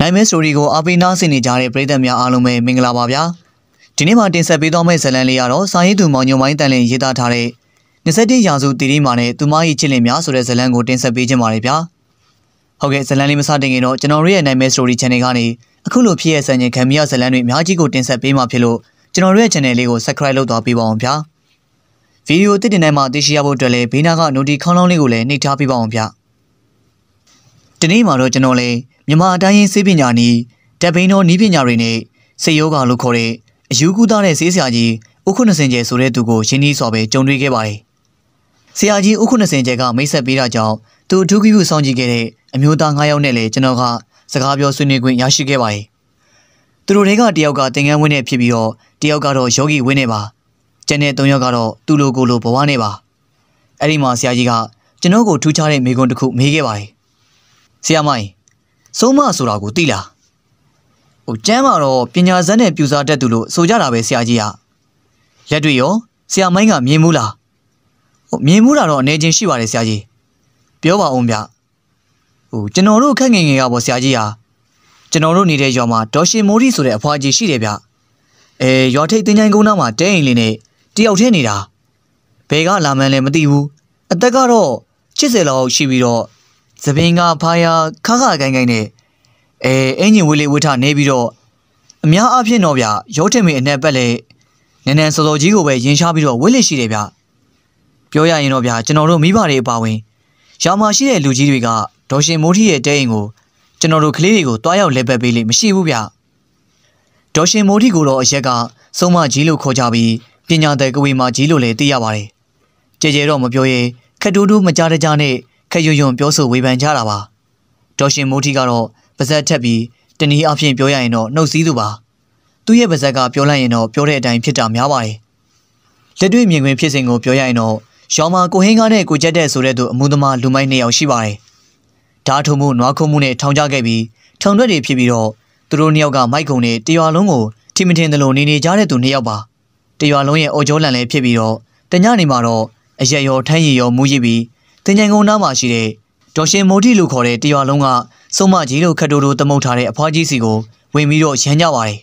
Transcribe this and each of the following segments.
နိုင်မဲစတိုရီကိုအားပေးနားဆင်နေကြတဲ့ပရိသတ်များအားလုံးပဲမင်္ဂလာပါဗျာဒီနေ့မှာတင်ဆက်ပေးသွားမယ့်ဇာတ်လမ်းလေးကတော့စာရေးသူမောင်ညုံမိုင်းတန်လင်းရေးသားထားတဲ့27ရာစုတည်ရီမာနဲ့သူမကြီးချစ်လင်များဆိုတဲ့ဇာတ်လမ်းကိုတင်ဆက်ပေးခြင်းပါတယ်ဗျာဟုတ်ကဲ့ဇာတ်လမ်းလေးမစတင်ခင်တော့ကျွန်တော်တို့ရဲ့နိုင်မဲစတိုရီ channel ကနေအခုလိုဖြစ်ရဆန်ခြင်းခံမရဇာတ်လမ်းတွေအများကြီးကိုတင်ဆက်ပေးမှာဖြစ်လို့ကျွန်တော်တို့ရဲ့ channel လေးကို subscribe လုပ်သွားပေးပါအောင်ဗျာဗီဒီယိုတစ်တင်တိုင်းမှာသိရှိရဖို့အတွက်လည်းဘေးနားက notification လေးကိုလည်းနှိပ်ထားပေးပါအောင်ဗျာဒီနေ့မှာတော့ကျွန်တော်လည်းမြန်မာအတိုင်းရင်းစေပညာနီးတက်ဘိန်းတော်နီးပညာတွေနဲ့စေယောဂါလို့ခေါ်တဲ့အယူကူးသားတဲ့ဆေးဆရာကြီးဥခု20ကျဲဆိုတဲ့သူကိုရှင်းနှီးစွာပဲကြုံတွေ့ခဲ့ပါတယ်။ဆရာကြီးဥခု20ကျဲကမိတ်ဆက်ပေးတာကြောင့်သူအထူးကိပြုဆောင်ကြည့်ခဲ့တဲ့အမျိုးသား9ယောက်နဲ့လည်းကျွန်တော်ကစကားပြောဆွေးနွေးခွင့်ရရှိခဲ့ပါတယ်။သူတို့တွေကတယောက်ကသင်္ကန်းဝင်းနဲ့ဖြစ်ပြီးတော့တယောက်ကတော့ယောဂီဝင်းနဲ့ပါ။ကျန်တဲ့3ယောက်ကတော့သူ့လိုကိုလိုဘဝနဲ့ပါ။အဲ့ဒီမှာဆရာကြီးကကျွန်တော်ကိုထူးခြားတဲ့မိကုံတစ်ခုမေးခဲ့ပါတယ်။ဆရာမိုင်ဆုံးမဆိုတာကိုသိလားဟိုကျမ်းမှာတော့ပညာဇာတ်နဲ့ပြူစားတတ်သူလို့ဆိုကြတာပဲဆရာကြီးကလက်တွေ့ရောဆရာမိုင်းကမြင်မှုလားဟိုမြင်မှုတာတော့အနေချင်းရှိပါတယ်ဆရာကြီးပြောပါဦးဗျဟိုကျွန်တော်တို့ခက်ငင်ငယ်ကပေါ့ဆရာကြီးဟာကျွန်တော်တို့နေတဲ့ရွာမှာဒေါ်ရှင်မိုးရီဆိုတဲ့အဖွားကြီးရှိတယ်ဗျအဲရွာထိပ်တင်ချိုင်းကုန်းနားမှာတဲအိမ်လေးနဲ့တယောက်ထဲနေတာဘယ်ကလာမှန်းလဲမသိဘူးအသက်ကတော့80လောက်ရှိပြီးတော့သပင်ကဖားရခခကိုင်းကိုင်းနဲ့အဲအင်ဂျင်ဝေးလေးဝှထနေပြီးတော့အများအားဖြင့်တော့ဗျရောထင်မေအနက်ပက်လေနန်းနန်းစောစောကြီးကိုပဲရင်ရှားပြီးတော့ဝေးလေးရှိတယ်ဗျပြောရရင်တော့ဗျကျွန်တော်တို့မိဘတွေအပါဝင်ရာမာရှိတဲ့လူကြီးတွေကဒေါ်ရှင်မိုးထီရဲ့တဲအိမ်ကိုကျွန်တော်တို့ကလေးတွေကိုတွားရောက်လဲပတ်ပေးလိမရှိဘူးဗျဒေါ်ရှင်မိုးထီကိုတော့အရက်ကဆုံးမကြီးလို့ခေါ်ကြပြီးပညာတဲ့ကဝေမာကြီးလို့လည်းသိရပါတယ်ကြဲကြဲတော့မပြောရင်ခက်တိုးတိုးမကြားတကြားနဲ့ယွယွန်ပြောဆိုဝေဖန်ကြတာပါဒေါ်ရှင်မိုးထီကတော့ပါဇက်ထက်ပြီးတနည်းအားဖြင့်ပြောရရင်တော့နှုတ်စည်းသူပါသူ့ရဲ့ပါဇက်ကပြောလိုက်ရင်တော့ပြောတဲ့အတိုင်းဖြစ်တာများပါတယ်လက်တွေ့မြင်ကွင်းဖြစ်စဉ်ကိုပြောရရင်တော့ရောင်မာကိုဟင်းကားနဲ့ကိုကြက်တဲ့ဆိုတဲ့သူအမှုသမားလူမိုက်နှစ်ယောက်ရှိပါတယ်ဓာထုံမှုနွားခုံမှုနဲ့ထောင်ကြခဲ့ပြီးထောင်ရွက်တွေဖြစ်ပြီးတော့သူတို့နှစ်ယောက်ကမိုက်ကုံနဲ့တရွာလုံးကိုထိမထင်သလိုနေနေကြတဲ့သူနှစ်ယောက်ပါတရွာလုံးရဲ့အော်ကြောလန်လည်းဖြစ်ပြီးတော့တညနေမှာတော့အရက်ရောထန်းရည်ရောမူးရစ်ပြီးတင်ကြံကုန်းနားမှာရှိတဲ့ဒေါ်ရှင်မိုတီလို့ခေါ်တဲ့တရွာလုံးကစုံမကြီးတို့ခတ်တိုးတို့တမုတ်ထားတဲ့အဖွားကြီးစီကိုဝင်ပြီးတော့ရမ်းကြပါတယ်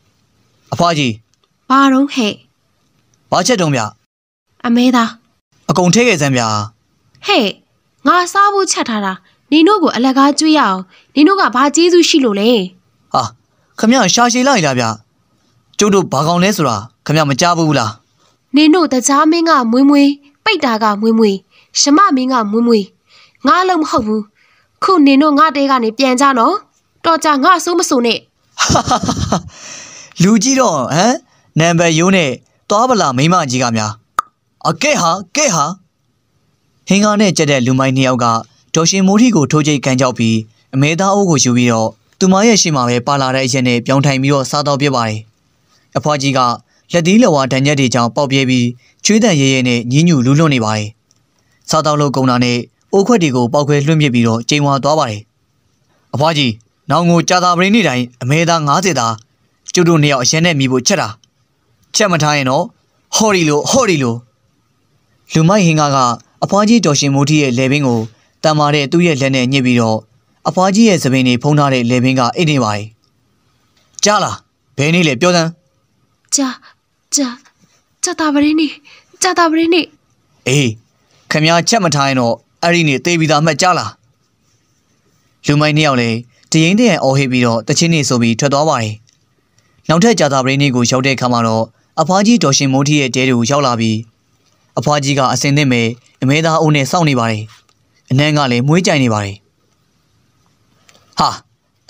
။အဖွားကြီးဘာတော့ဟဲ့ဘာချက်တုံးဗျအမဲသားအကုန်ထဲခဲ့စမ်းဗျဟဲ့ငါစားဖို့ချက်ထားတာနင်တို့ကိုအလကားကြွေးရအောင်နင်တို့ကဘာကျေးဇူးရှိလို့လဲဟာခမရရှာရှည်လိုက်လားဗျကျုပ်တို့ဘာကောင်လဲဆိုတာခမရမကြားဘူးလားနင်တို့တကြားမင်းကမွေးမွေးပိတ်တာကမွေးမွေးရမမင်းကမွမွေငါလုံးမဟုတ်ဘူးခုနင်တို့ငါတဲကနေပြန်ကြနော်တော်ကြငါအဆိုးမဆိုနဲ့လူကြီးတော့ဟမ်နံပါတ်ရိုးနဲ့သွားပလာမိမကြီးကများအကဲ့ဟာကဲ့ဟာဟင်းကားနဲ့ကြက်တဲ့လူမိုင်းနှစ်ယောက်ကဒေါ်ရှင်မိုးထီကိုထိုးချိတ်ကန်ကြောက်ပြီးအမေသားအိုးကိုယူပြီးတော့သူမရဲ့ရှေ့မှာပဲပါလာတဲ့အရက်နဲ့ပြောင်းထိုင်ပြီးတော့စားတော့ပြပါတယ်အဖွားကြီးကလက်သီးလဝါဒဏ်ရက်တွေကြောင့်ပေါက်ပြဲပြီးချွေးတန်ရဲရဲနဲ့ညင်းညူလူးလွတ်နေပါတယ်စားတောက်လို့ကုန်တာနဲ့အိုးခွက်တွေကိုပေါက်ခွဲလွှင့်ပစ်ပြီးတော့ကျိန်ဝါသွားပါတယ်။အဖွားကြီးနောင်ကိုကြာသာပရင်းနေ့တိုင်းအမဲသား90သားကျုပ်တို့နှစ်ယောက်အရင်နဲ့မိဖို့ချက်တာချက်မထားရင်တော့ဟော်ရီလိုဟော်ရီလိုလူမိုက်ဟင်ကအဖွားကြီးတော်ရှင်မိုးထီရဲ့လေပင်ကိုတံမာတဲ့သူ့ရဲ့လက်နဲ့ညှစ်ပြီးတော့အဖွားကြီးရဲ့သပင်တွေဖုံးထားတဲ့လေပင်ကအိတ်နေပါတယ်။ကြားလားဘယ်နေ့လဲပြောစမ်း။ကြားကြားကြာတာပရင်းနေ့ကြာတာပရင်းနေ့အေးခမည်းချက်မထိုင်းတော့အဲ့ဒီနေ့တေးပြီးသားမှတ်ကြလားလူမိုက်နှစ်ယောက်လည်းတရင်တရင်အော်ဟစ်ပြီးတော့တချင်းနေဆိုပြီးထွက်သွားပါတယ်နောက်ထပ်ကြာသာပရင်းလေးကိုရောက်တဲ့အခါမှာတော့အဖွားကြီးဒေါ်ရှင်မိုးထီရဲ့တဲတွေကိုရောက်လာပြီးအဖွားကြီးကအစင်သင့်မဲ့အမဲသားအုံးနဲ့စောင့်နေပါတယ်အနန်းကလည်းမွေးကြိုင်နေပါတယ်ဟာ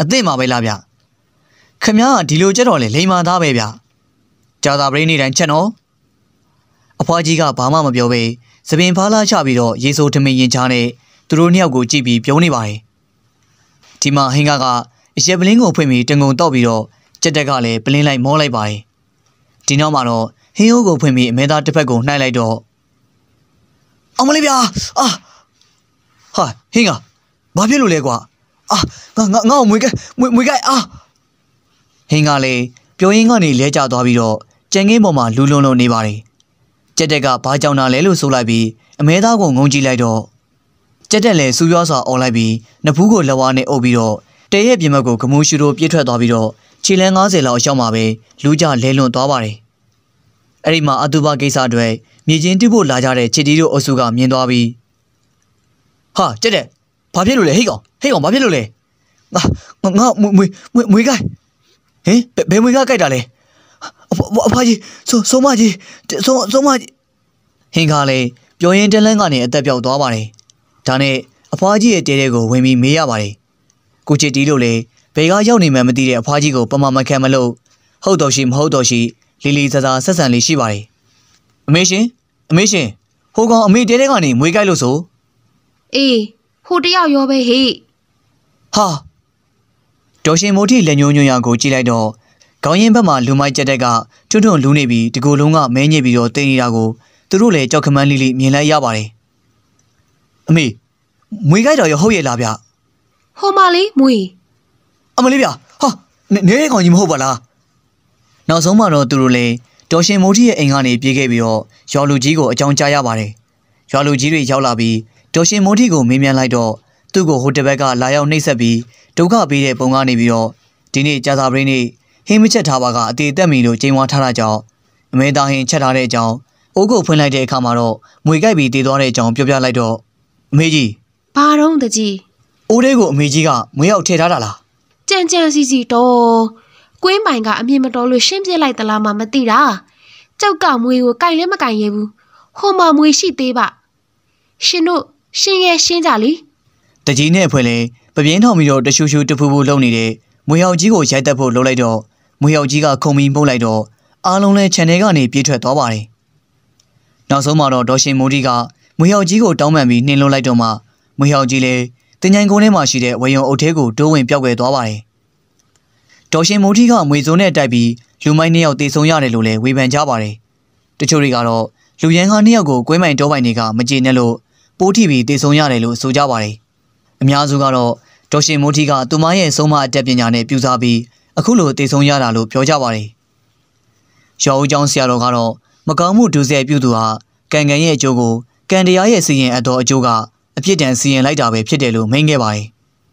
အသင့်မှာပဲလားဗျခမည်းကဒီလိုကြက်တော့လေလိန်မာသားပဲဗျကြာသာပရင်းနေတိုင်းချက်နော်အဖွားကြီးကဘာမှမပြောဘဲ။သပင်ဖားလာချပြီးတော့ရေဆိုးထမင်းရင်ချားနဲ့သူတို့နှစ်ယောက်ကိုကြည့်ပြီးပြုံးနေပါတယ်။ဒီမှာဟင်းကအရက်ပလင်းကိုဖွင့်ပြီးတံငုံတောက်ပြီးတော့ကြက်တက်ကလည်းပလင်းလိုက်မောလိုက်ပါတယ်။ဒီနောက်မှာတော့ဟင်းဟိုးကိုဖွင့်ပြီးအမဲသားတစ်ဖက်ကိုနှိုက်လိုက်တော့အောင်မလေးဗျာအာဟာဟင်းကဘာဖြစ်လို့လဲကွာအာငါငါ့ကိုမွေးကဲမွေးကဲအာဟင်းကလည်းပြောရင်းကနေလဲကျသွားပြီးတော့ကြံငင်းပေါ်မှာလူလုံးလုံးနေပါတယ်။ကြက်တက်ကဘာကြောင်တာလဲလို့ဆိုလိုက်ပြီးအမဲသားကိုငုံကြည့်လိုက်တော့ကြက်တက်လည်းစူးရွားစွာအော်လိုက်ပြီးနဖူးကိုလက်ဝါးနဲ့အုပ်ပြီးတော့တဲရဲ့ပြင်ဘက်ကိုကမိုးရှူတို့ပြစ်ထွက်သွားပြီးတော့ခြေလန်း90လောက်ရောက်မှပဲလူကြလဲလွန်သွားပါတယ်အဲ့ဒီမှာအတူပါကိစ္စအတွက်မြေချင်းတူဖို့လာကြတဲ့ခြေတီးတို့အဆူကမြင်သွားပြီးဟာကြက်တက်ဘာဖြစ်လို့လဲဟိတ်ကောင်ဟိတ်ကောင်ဘာဖြစ်လို့လဲငါငါမွေမွေမွေကိုက်ဟင်ဘယ်မွေကကိုက်တာလဲအဖအဖကြီးဆုံးဆုံးမကြီးဆုံးဆုံးမကြီးဟင်ကလည်းပျော်ရင်တလန်းကနေအသက်ပြောက်သွားပါတယ်ဒါနဲ့အဖွားကြီးရဲ့တဲတဲကိုဝင်ပြီးမေးရပါတယ်ကိုချစ်တီးလို့လေဘယ်ကရောက်နေမှမသိတဲ့အဖွားကြီးကိုပမမခံမလို့ဟုတ်တော့ရှိမဟုတ်တော့ရှိလီလီစားစားဆက်ဆံလေးရှိပါတယ်အမေရှင်အမေရှင်ဟိုကောင်အမေတဲတဲကနေမွေးကြိုက်လို့ဆိုအေးဟိုတယောက်ရောပဲဟေ့ဟာဒေါ်ရှင်မိုးထီလက်ညှိုးညွှန်ရကိုကြည့်လိုက်တော့ခေါင်းရင်းဘက်မှာလူမိုက်ကြက်တက်ကထွန်းထွန်းလူးနေပြီးဒီကိုလုံးကမဲညစ်ပြီးတော့တင်းနေတာကိုသူတို့လည်းကြောက်ခမန်းလေးလေးမြင်လိုက်ရပါတယ်အမေမွေကြိုက်တော်ရဟုတ်ရဲ့လားဗျဟိုမလေးမွေအမလေးဗျဟာနေကောင်ကြီးမဟုတ်ပါလားနောက်ဆုံးမှတော့သူတို့လည်းတော်ရှင်မိုးထီရဲ့အိမ်ကနေပြေးခဲ့ပြီးတော့ရွာလူကြီးကိုအကြောင်းကြားရပါတယ်ရွာလူကြီးတွေရောက်လာပြီးတော်ရှင်မိုးထီကိုမေးမြန်းလိုက်တော့သူ့ကိုဟိုတဘက်ကလာရောက်နှိပ်စက်ပြီးဒုက္ခပေးတဲ့ပုံကနေပြီးတော့ဒီနေ့ကြာသပတေးနေ့ဟင်းမချက်ထားပါကအသေးတက်မီလို့ကျင်းဝါထားတာကြောင့်အမေသားဟင်းချက်ထားတဲ့အကြောင်းအိုးကိုဖွင့်လိုက်တဲ့အခါမှာတော့ငွေကြိုက်ပြီးတည်သွားတဲ့အကြောင်းပြောပြလိုက်တော့အမေကြီးဘာတော့တကြီးအိုးလေးကိုအမေကြီးကမွေးရောက်ထည့်ထားတာလားကြံကြံစီစီတော့ကွင်းပိုင်ကအမြင်မတော်လို့ရှင်းပြလိုက်သလားမှမသိတာကြောက်ကမွေးကိုကြိုင်လည်းမကြိုင်ရဘူးဟိုမှာမွေးရှိသေးပါရှင်တို့ရှင်ရဲ့ရှင်းကြလीတကြီးနဲ့အဖွဲလဲပပြင်းထောင်ပြီးတော့တရှူရှူတဖူဖူလုံနေတဲ့မွေရောက်ကြီးကိုရိုက်တက်ဖို့လှုပ်လိုက်တော့မွေယောက်ကြီးကခုံပြီးမှုတ်လိုက်တော့အားလုံးလဲ channel ကနေပြေးထွက်သွားပါတယ်။နောက်ဆုံးမှာတော့ဒေါ်ရှင်မိုးဒီကမွေယောက်ကြီးကိုတောင်းပန်ပြီးနှင်လွတ်လိုက်တော့မှမွေယောက်ကြီးလည်းတင်ញိုင်ကုန်းထဲမှာရှိတဲ့ဝေယုံအုပ်ထဲကိုတိုးဝင်ပြောက်ွယ်သွားပါတယ်။ဒေါ်ရှင်မိုးဒီကမွေစုံနဲ့တိုက်ပြီးလူမိုင်းနှစ်ယောက်တေဆုံးရတယ်လို့လည်းဝေဖန်ကြပါတယ်။တချို့တွေကတော့လူရန်ကနှစ်ယောက်ကိုကွဲမိုင်တောပိုင်တွေကမကျေနပ်လို့ပိုးထိပ်ပြီးတေဆုံးရတယ်လို့ဆိုကြပါတယ်။အများစုကတော့ဒေါ်ရှင်မိုးထီကသူမရဲ့ဆုံးမအတတ်ပညာနဲ့ပြူစားပြီးအခုလိုတည်ဆုံရတာလို့ပြောကြပါတယ်။ရောဦးကျောင်းဆရာတော်ကတော့မကောင်းမှုဒုစရိုက်ပြုသူဟာကံကံရဲ့အကျိုးကိုကံတရားရဲ့စီရင်အပ်သောအကျိုးကအပြစ်ဒဏ်စီရင်လိုက်တာပဲဖြစ်တယ်လို့မိန့်ခဲ့ပါတယ်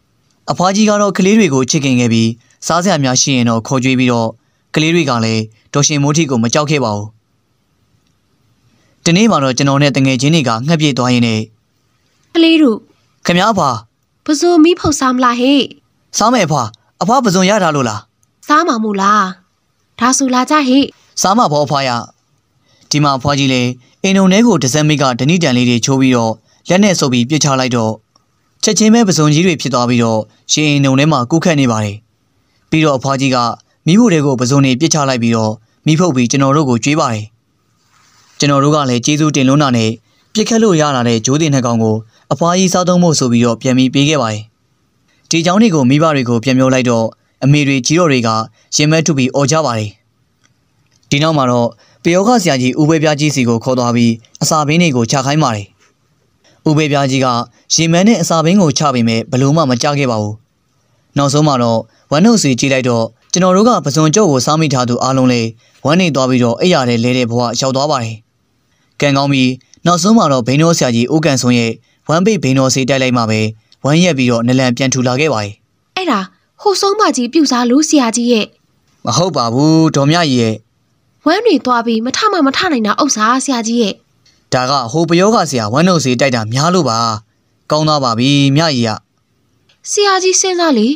။အဖွားကြီးကတော့ကလေးတွေကိုချစ်ခင်ခဲ့ပြီး စားစရာများရှိရင်တော့ခေါ်ကြွေးပြီးတော့ကလေးတွေကလည်းဒေါ်ရှင်မိုးထီကိုမကြောက်ခဲ့ပါဘူး။ဒီနေ့မှတော့ကျွန်တော်နဲ့တငယ်ချင်းတွေကငှက်ပြေးသွားရင်းနဲ့ကလေးတို့ခမရဖာပဇွန်မီးဖုတ်စားမလားဟဲ့စားမယ်ဖာအဖွားပဇွန်ရထားလို့လားစားမှာမို့လားဒါဆိုလာကြဟိစားမှာပေါ့အဖွားရဒီမှာအဖွားကြီးလေအင်ုံထဲကိုတစက်မိတ်ကဒဏိတန်လေးတွေချိုးပြီးတော့လက်နဲ့ဆုပ်ပြီးပြစ်ချလိုက်တော့ချက်ချင်းပဲပစုံကြီးတွေဖြစ်သွားပြီးတော့ရှင်အင်ုံထဲမှာကုခတ်နေပါတယ်ပြီးတော့အဖွားကြီးကမိဖို့တွေကိုပစုံတွေပြစ်ချလိုက်ပြီးတော့မိဖုတ်ပြီးကျွန်တော်တို့ကိုကြွေးပါတယ်ကျွန်တော်တို့ကလည်းကျေးဇူးတင်လွန်းတာနဲ့ပြစ်ခတ်လို့ရလာတဲ့ဂျိုးတင်နှကောင်ကိုအဖွားကြီးစားသုံးဖို့ဆိုပြီးတော့ပြန်ပြီးပေးခဲ့ပါတယ်ဒီเจ้าနေကိုမိဘတွေကိုပြန်ပြောလိုက်တော့အမေတွေကြီးတော်တွေကရင်မဲထုပြီးអော်ကြပါတယ်ဒီနောက်မှာတော့ပယောဂဆရာကြီးဦးပဲပြားကြီးစီကိုခေါ်သွားပြီးအစာဘင်းတွေကိုချခိုင်းပါတယ်ဦးပဲပြားကြီးကရင်မဲနဲ့အစာဘင်းကိုချပေးမယ်ဘလို့မှမကြခဲ့ပါဘူးနောက်ဆုံးမှာတော့ဝမ်းနှုတ်စီကြီးလိုက်တော့ကျွန်တော်တို့ကပဇွန်ကြော့ကိုစားမိထားသူအားလုံးလေးဝမ်းနေသွားပြီးတော့အိယာတဲ့လဲတဲ့ဘဝရောက်သွားပါတယ်ကံကောင်းပြီးနောက်ဆုံးမှာတော့ဘိန်းတော်ဆရာကြီးဦးကန်ဆွန်ရဲ့ဝမ်းပိတ်ဘိန်းတော်စီတိုက်လိုက်မှပဲဝမ်းရက်ပြီးတော့နလန်ပြန်ထူလာခဲ့ပါတယ်အဲ့ဒါဟိုဆုံးမကြီးပြူစားလို့ဆရာကြီးရဲ့မဟုတ်ပါဘူးဒေါ်မြကြီးရဲ့ဝမ်းတွေသွားပြီးမထမမထနိုင်တာဥစ္စာဆရာကြီးရဲ့ဒါကဟိုပယောဂဆရာဝမ်းနှုတ်စေးတိုက်တာများလို့ပါကောင်းသားပါပြီမြကြီးကဆရာကြီးစဉ်းစားလေ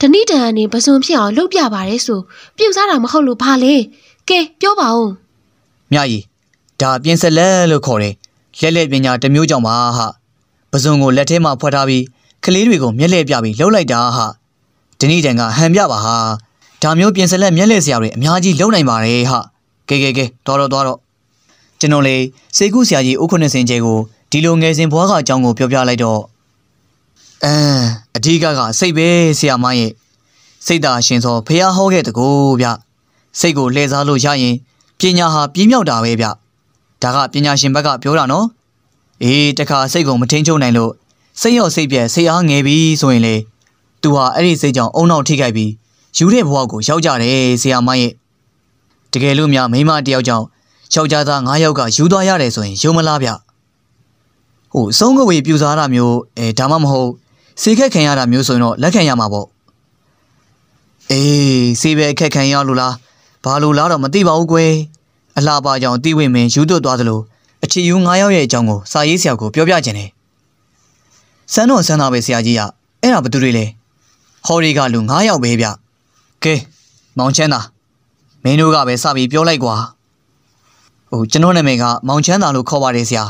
ဓဏိတန်အနေပစွန်ဖြစ်အောင်လုပ်ပြပါတယ်ဆိုပြုတ်စားတာမဟုတ်လို့ဘာလဲကဲပြောပါဦးမြကြီးဒါပြင်းစလက်လို့ခေါ်တယ်လက်လက်ပညာတစ်မျိုးကြောင့်ပါဟာပစွန်ကိုလက်ထဲမှာဖွက်ထားပြီးကလေးတွေကိုမျက်လှည့်ပြပြီးလှုပ်လိုက်တာဟာဒီနေ့တန်ကဟန်ပြပါဟာဒါမျိုးပြင်ဆက်လက်မျက်လက်စရာတွေအများကြီးလုံနိုင်ပါတယ်ဟာကဲကဲကဲတော်တော်တော်ကျွန်တော်လေစေကုဆရာကြီးဦးခွန်းစင်ကျဲကိုဒီလိုငယ်စဉ်ဘွားကအကြောင်းကိုပြောပြလိုက်တော့အမ်အဓိကကစိတ်ပဲဆရာမရဲ့စိတ်သာရှင်သောဖះဟောခဲ့တကူဗျစိတ်ကိုလှည့်စားလို့ရရင်ပညာဟာပြင်းမြောက်တာပဲဗျဒါကပညာရှင်ဘက်ကပြောတာနော်အေးတခါစိတ်ကိုမထိန်ချုပ်နိုင်လို့စိတ်ရောစိတ်ပြက်စိတ်အားငယ်ပြီးဆိုရင်လေသူဟာအဲ့ဒီစိတ်ကြောင့်အုံနောက်ထိခိုက်ပြီးယူတဲ့ဘဝကိုရောက်ကြတယ်ဆရာမရဲ့တကယ်လို့များမိမတယောက်ကြောင့်ယောက်ျားသား9ယောက်ကယူသွားရတယ်ဆိုရင်ယုံမလားဗျဟိုဆုံးကဝေပြူစားတာမျိုးအဲဒါမှမဟုတ်စေခက်ခံရတာမျိုးဆိုရင်တော့လက်ခံရမှာပေါ့အေးစေပဲခက်ခံရလို့လားဘာလို့လားတော့မသိပါဘူးကွယ်အလှပါကြောင့်တိဝိမင်းယူသွတ်သွားသလိုအခြေယူ9ယောက်ရဲ့အကြောင်းကိုစာရေးဆရာကိုပြောပြခြင်းတယ်စမ်းတော့စမ်းတာပဲဆရာကြီးကအဲ့ဒါဘသူတွေလဲဟော်ရီကလူ9ယောက်ပဲဗျကဲမောင်ချမ်းသာမင်းတို့ကပဲစပြီးပြောလိုက်ကွာဟိုကျွန်တော်နာမည်ကမောင်ချမ်းသာလို့ခေါ်ပါတယ်ဆရာ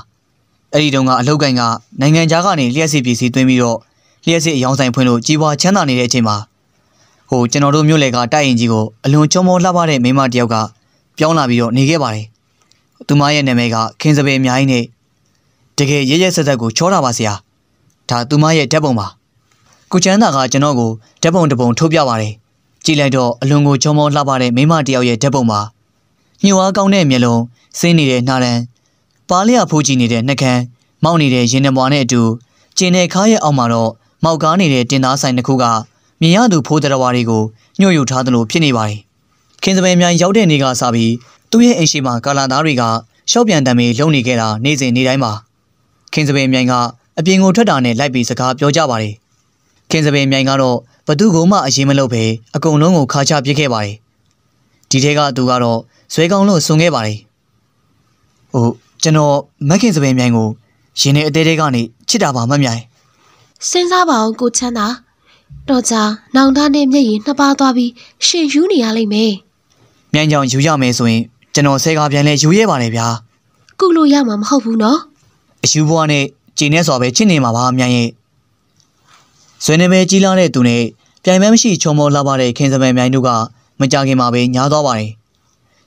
အဲ့ဒီတုန်းကအလောက်ကိုင်းကနိုင်ငံခြားကနေလျှက်စစ်ပစ္စည်းသွင်းပြီးတော့လျှက်စစ်အယောင်ဆိုင်ဖွင့်လို့ကြီးပွားချမ်းသာနေတဲ့အချိန်မှာဟိုကျွန်တော်တို့မြို့လေကတိုက်ရင်ကြီးကိုအလွန်ချုံမောလှပတဲ့မိမတယောက်ကပြောင်းလာပြီးတော့နေခဲ့ပါတယ်သူမရဲ့နာမည်ကခင်းစပယ်အများကြီးနဲ့တကယ်ရဲရဲစက်စက်ကိုချောတာပါဆရာဒါသူမရဲ့ဓာတ်ပုံပါကိုချမ်းသာကကျွန်တော်ကိုဓာတ်ပုံတစ်ပုံထုတ်ပြပါတယ်ကြည့်လိုက်တော့အလွန်ကိုချုံမောလှပတဲ့မိမတယောက်ရဲ့ဓာတ်ပုံပါညှို့အားကောင်းတဲ့မျက်လုံးစင်းနေတဲ့နှာတန်းပါလျက်ဖိုးကြည့်နေတဲ့နှကန်းမောက်နေတဲ့ရင်နှမွားနဲ့အတူကျင်တဲ့ခါရဲ့အောက်မှာတော့မောက်ကားနေတဲ့တင်သားဆိုင်တစ်ခုကမြင်ရသူဖိုးတော်ဝါတွေကိုညှို့ယူထားသလိုဖြစ်နေပါတယ်ခင်းစပယ်မြိုင်ရောက်တဲ့နေ့ကစပြီးသူ့ရဲ့အိမ်ရှိမှာ ကာလာသားတွေကရှော့ပြန်တံမေလုံနေခဲ့တာနေ့စဉ်နေ့တိုင်းပါခင်းစပယ်မြိုင်ကအပြင်ကိုထွက်တာနဲ့လိုက်ပြီးစကားပြောကြပါတယ်ကင်းစပင်မြိုင်ကတော့ဘသူ့ကိုမှအရင်မလုပ်ပဲအကုန်လုံးကိုခါချပစ်ခဲ့ပါတယ်။ဒီထဲကသူကတော့ဇွဲကောင်းလို့ဆုံခဲ့ပါတယ်။ဟုတ်ကျွန်တော်မက်ကင်စပင်မြိုင်ကိုရင်ထဲအသေးသေးကနေချစ်တာပါမမြိုင်။စဉ်းစားပါအောင်ကိုချမ်းသာတော့ကြာနောင်သားနဲ့မျက်ရည်နှစ်ပါးသွားပြီးရှင်ယူနေရလိမ့်မယ်။မြိုင်ကြောင်ယူရမယ်ဆိုရင်ကျွန်တော်ဆဲကားပြန်လဲယူရဲပါတယ်ဗျာ။ကုလို့ရမှာမဟုတ်ဘူးနော်။အယူဘွားနဲ့ကျင်းနေစွာပဲချစ်နေမှာပါမြိုင်ရဲ့။ဇွဲနမဲကြီးလာတဲ့သူနဲ့ပြိုင်မမရှိချုံမောလာပါတဲ့ခင်စပယ်မြိုင်တို့ကမကြခင်မှာပဲညားသွားပါတယ်။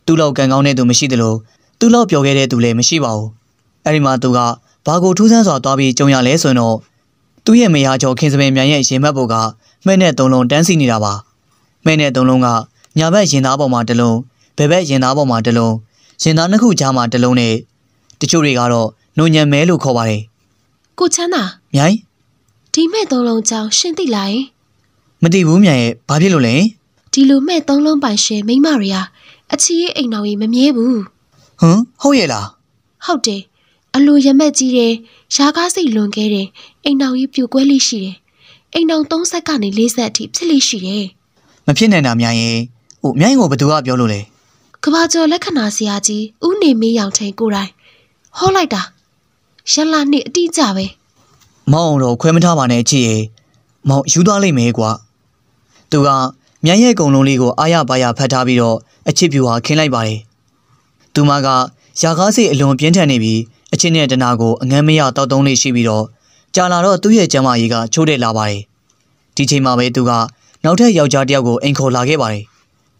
သူ့လောက်ကန်ကောင်းတဲ့သူမရှိသလိုသူ့လောက်ပြောခဲ့တဲ့သူလည်းမရှိပါဘူး။အဲဒီမှာသူကဘာကိုထူးဆန်းစွာသွားပြီးကြုံရလဲဆိုရင်တော့သူ့ရဲ့မယားကျော်ခင်စပယ်မြိုင်ရဲ့ရင်ဘတ်ဘုတ်ကမှဲ့နဲ့သုံးလုံးတန်းစီနေတာပါ။မှဲ့နဲ့သုံးလုံးကညာဘက်ရင်သားပေါ်မှာတလုံးဘယ်ဘက်ရင်သားပေါ်မှာတလုံးရင်သားနှစ်ခုကြားမှာတလုံးနဲ့တချို့တွေကတော့နုံညံမဲလို့ခေါ်ပါတယ်။ကိုချမ်းသာမြိုင်ဒီမဲ့သုံးလုံးကြောင့်ရှင်သိလားရင်မတည်ဘူးမြန်ရဲ့ဘာဖြစ်လို့လဲဒီလိုမဲ့သုံးလုံးပိုင်ရှင်မိမတွေဟာအချီးရဲ့အိမ်တော်ကြီးမမြဲဘူးဟမ်ဟုတ်ရဲ့လားဟုတ်တယ်အလိုရမက်ကြီးတယ်ရှားကားစိတ်လွန်ခဲ့တယ်အိမ်တော်ကြီးပြိုကွဲလေးရှိတယ်အိမ်တော်၃ဆက်ကနေ၄ဆက်အထိဖြစ်လေးရှိတယ်မဖြစ်နိုင်တာမြန်ရဲ့ဟိုမြန်ကိုဘသူကပြောလို့လဲကဘာကျော်လက္ခဏာဆရာကြီးဦးနေမေးရောင်ထိန်ကိုတိုင်ဟောလိုက်တာရလာနှစ်အတိအကျပဲမောင်အောင်တော့ခွဲမထားပါနဲ့ချစ်ရေမောင်ယူသွားလိမ့်မယ်ကွာသူကမြန်ရဲ့ကုံလုံးလေးကို အာရပါရဖတ်ထားပြီးတော့အချစ်ပြူဟာခင်းလိုက်ပါတယ်သူမကရာကားစိတ်အလွန်ပြင်းထန်နေပြီးအချစ်နဲ့တနာကိုအငမ်းမရတောက်တုံးလေးရှိပြီးတော့ကြာလာတော့သူ့ရဲ့ကျမကြီးကချိုးတဲ့လာပါတယ်ဒီချိန်မှာပဲသူကနောက်ထပ်ယောက်ျားတစ်ယောက်ကိုအိမ်ခေါ်လာခဲ့ပါတယ်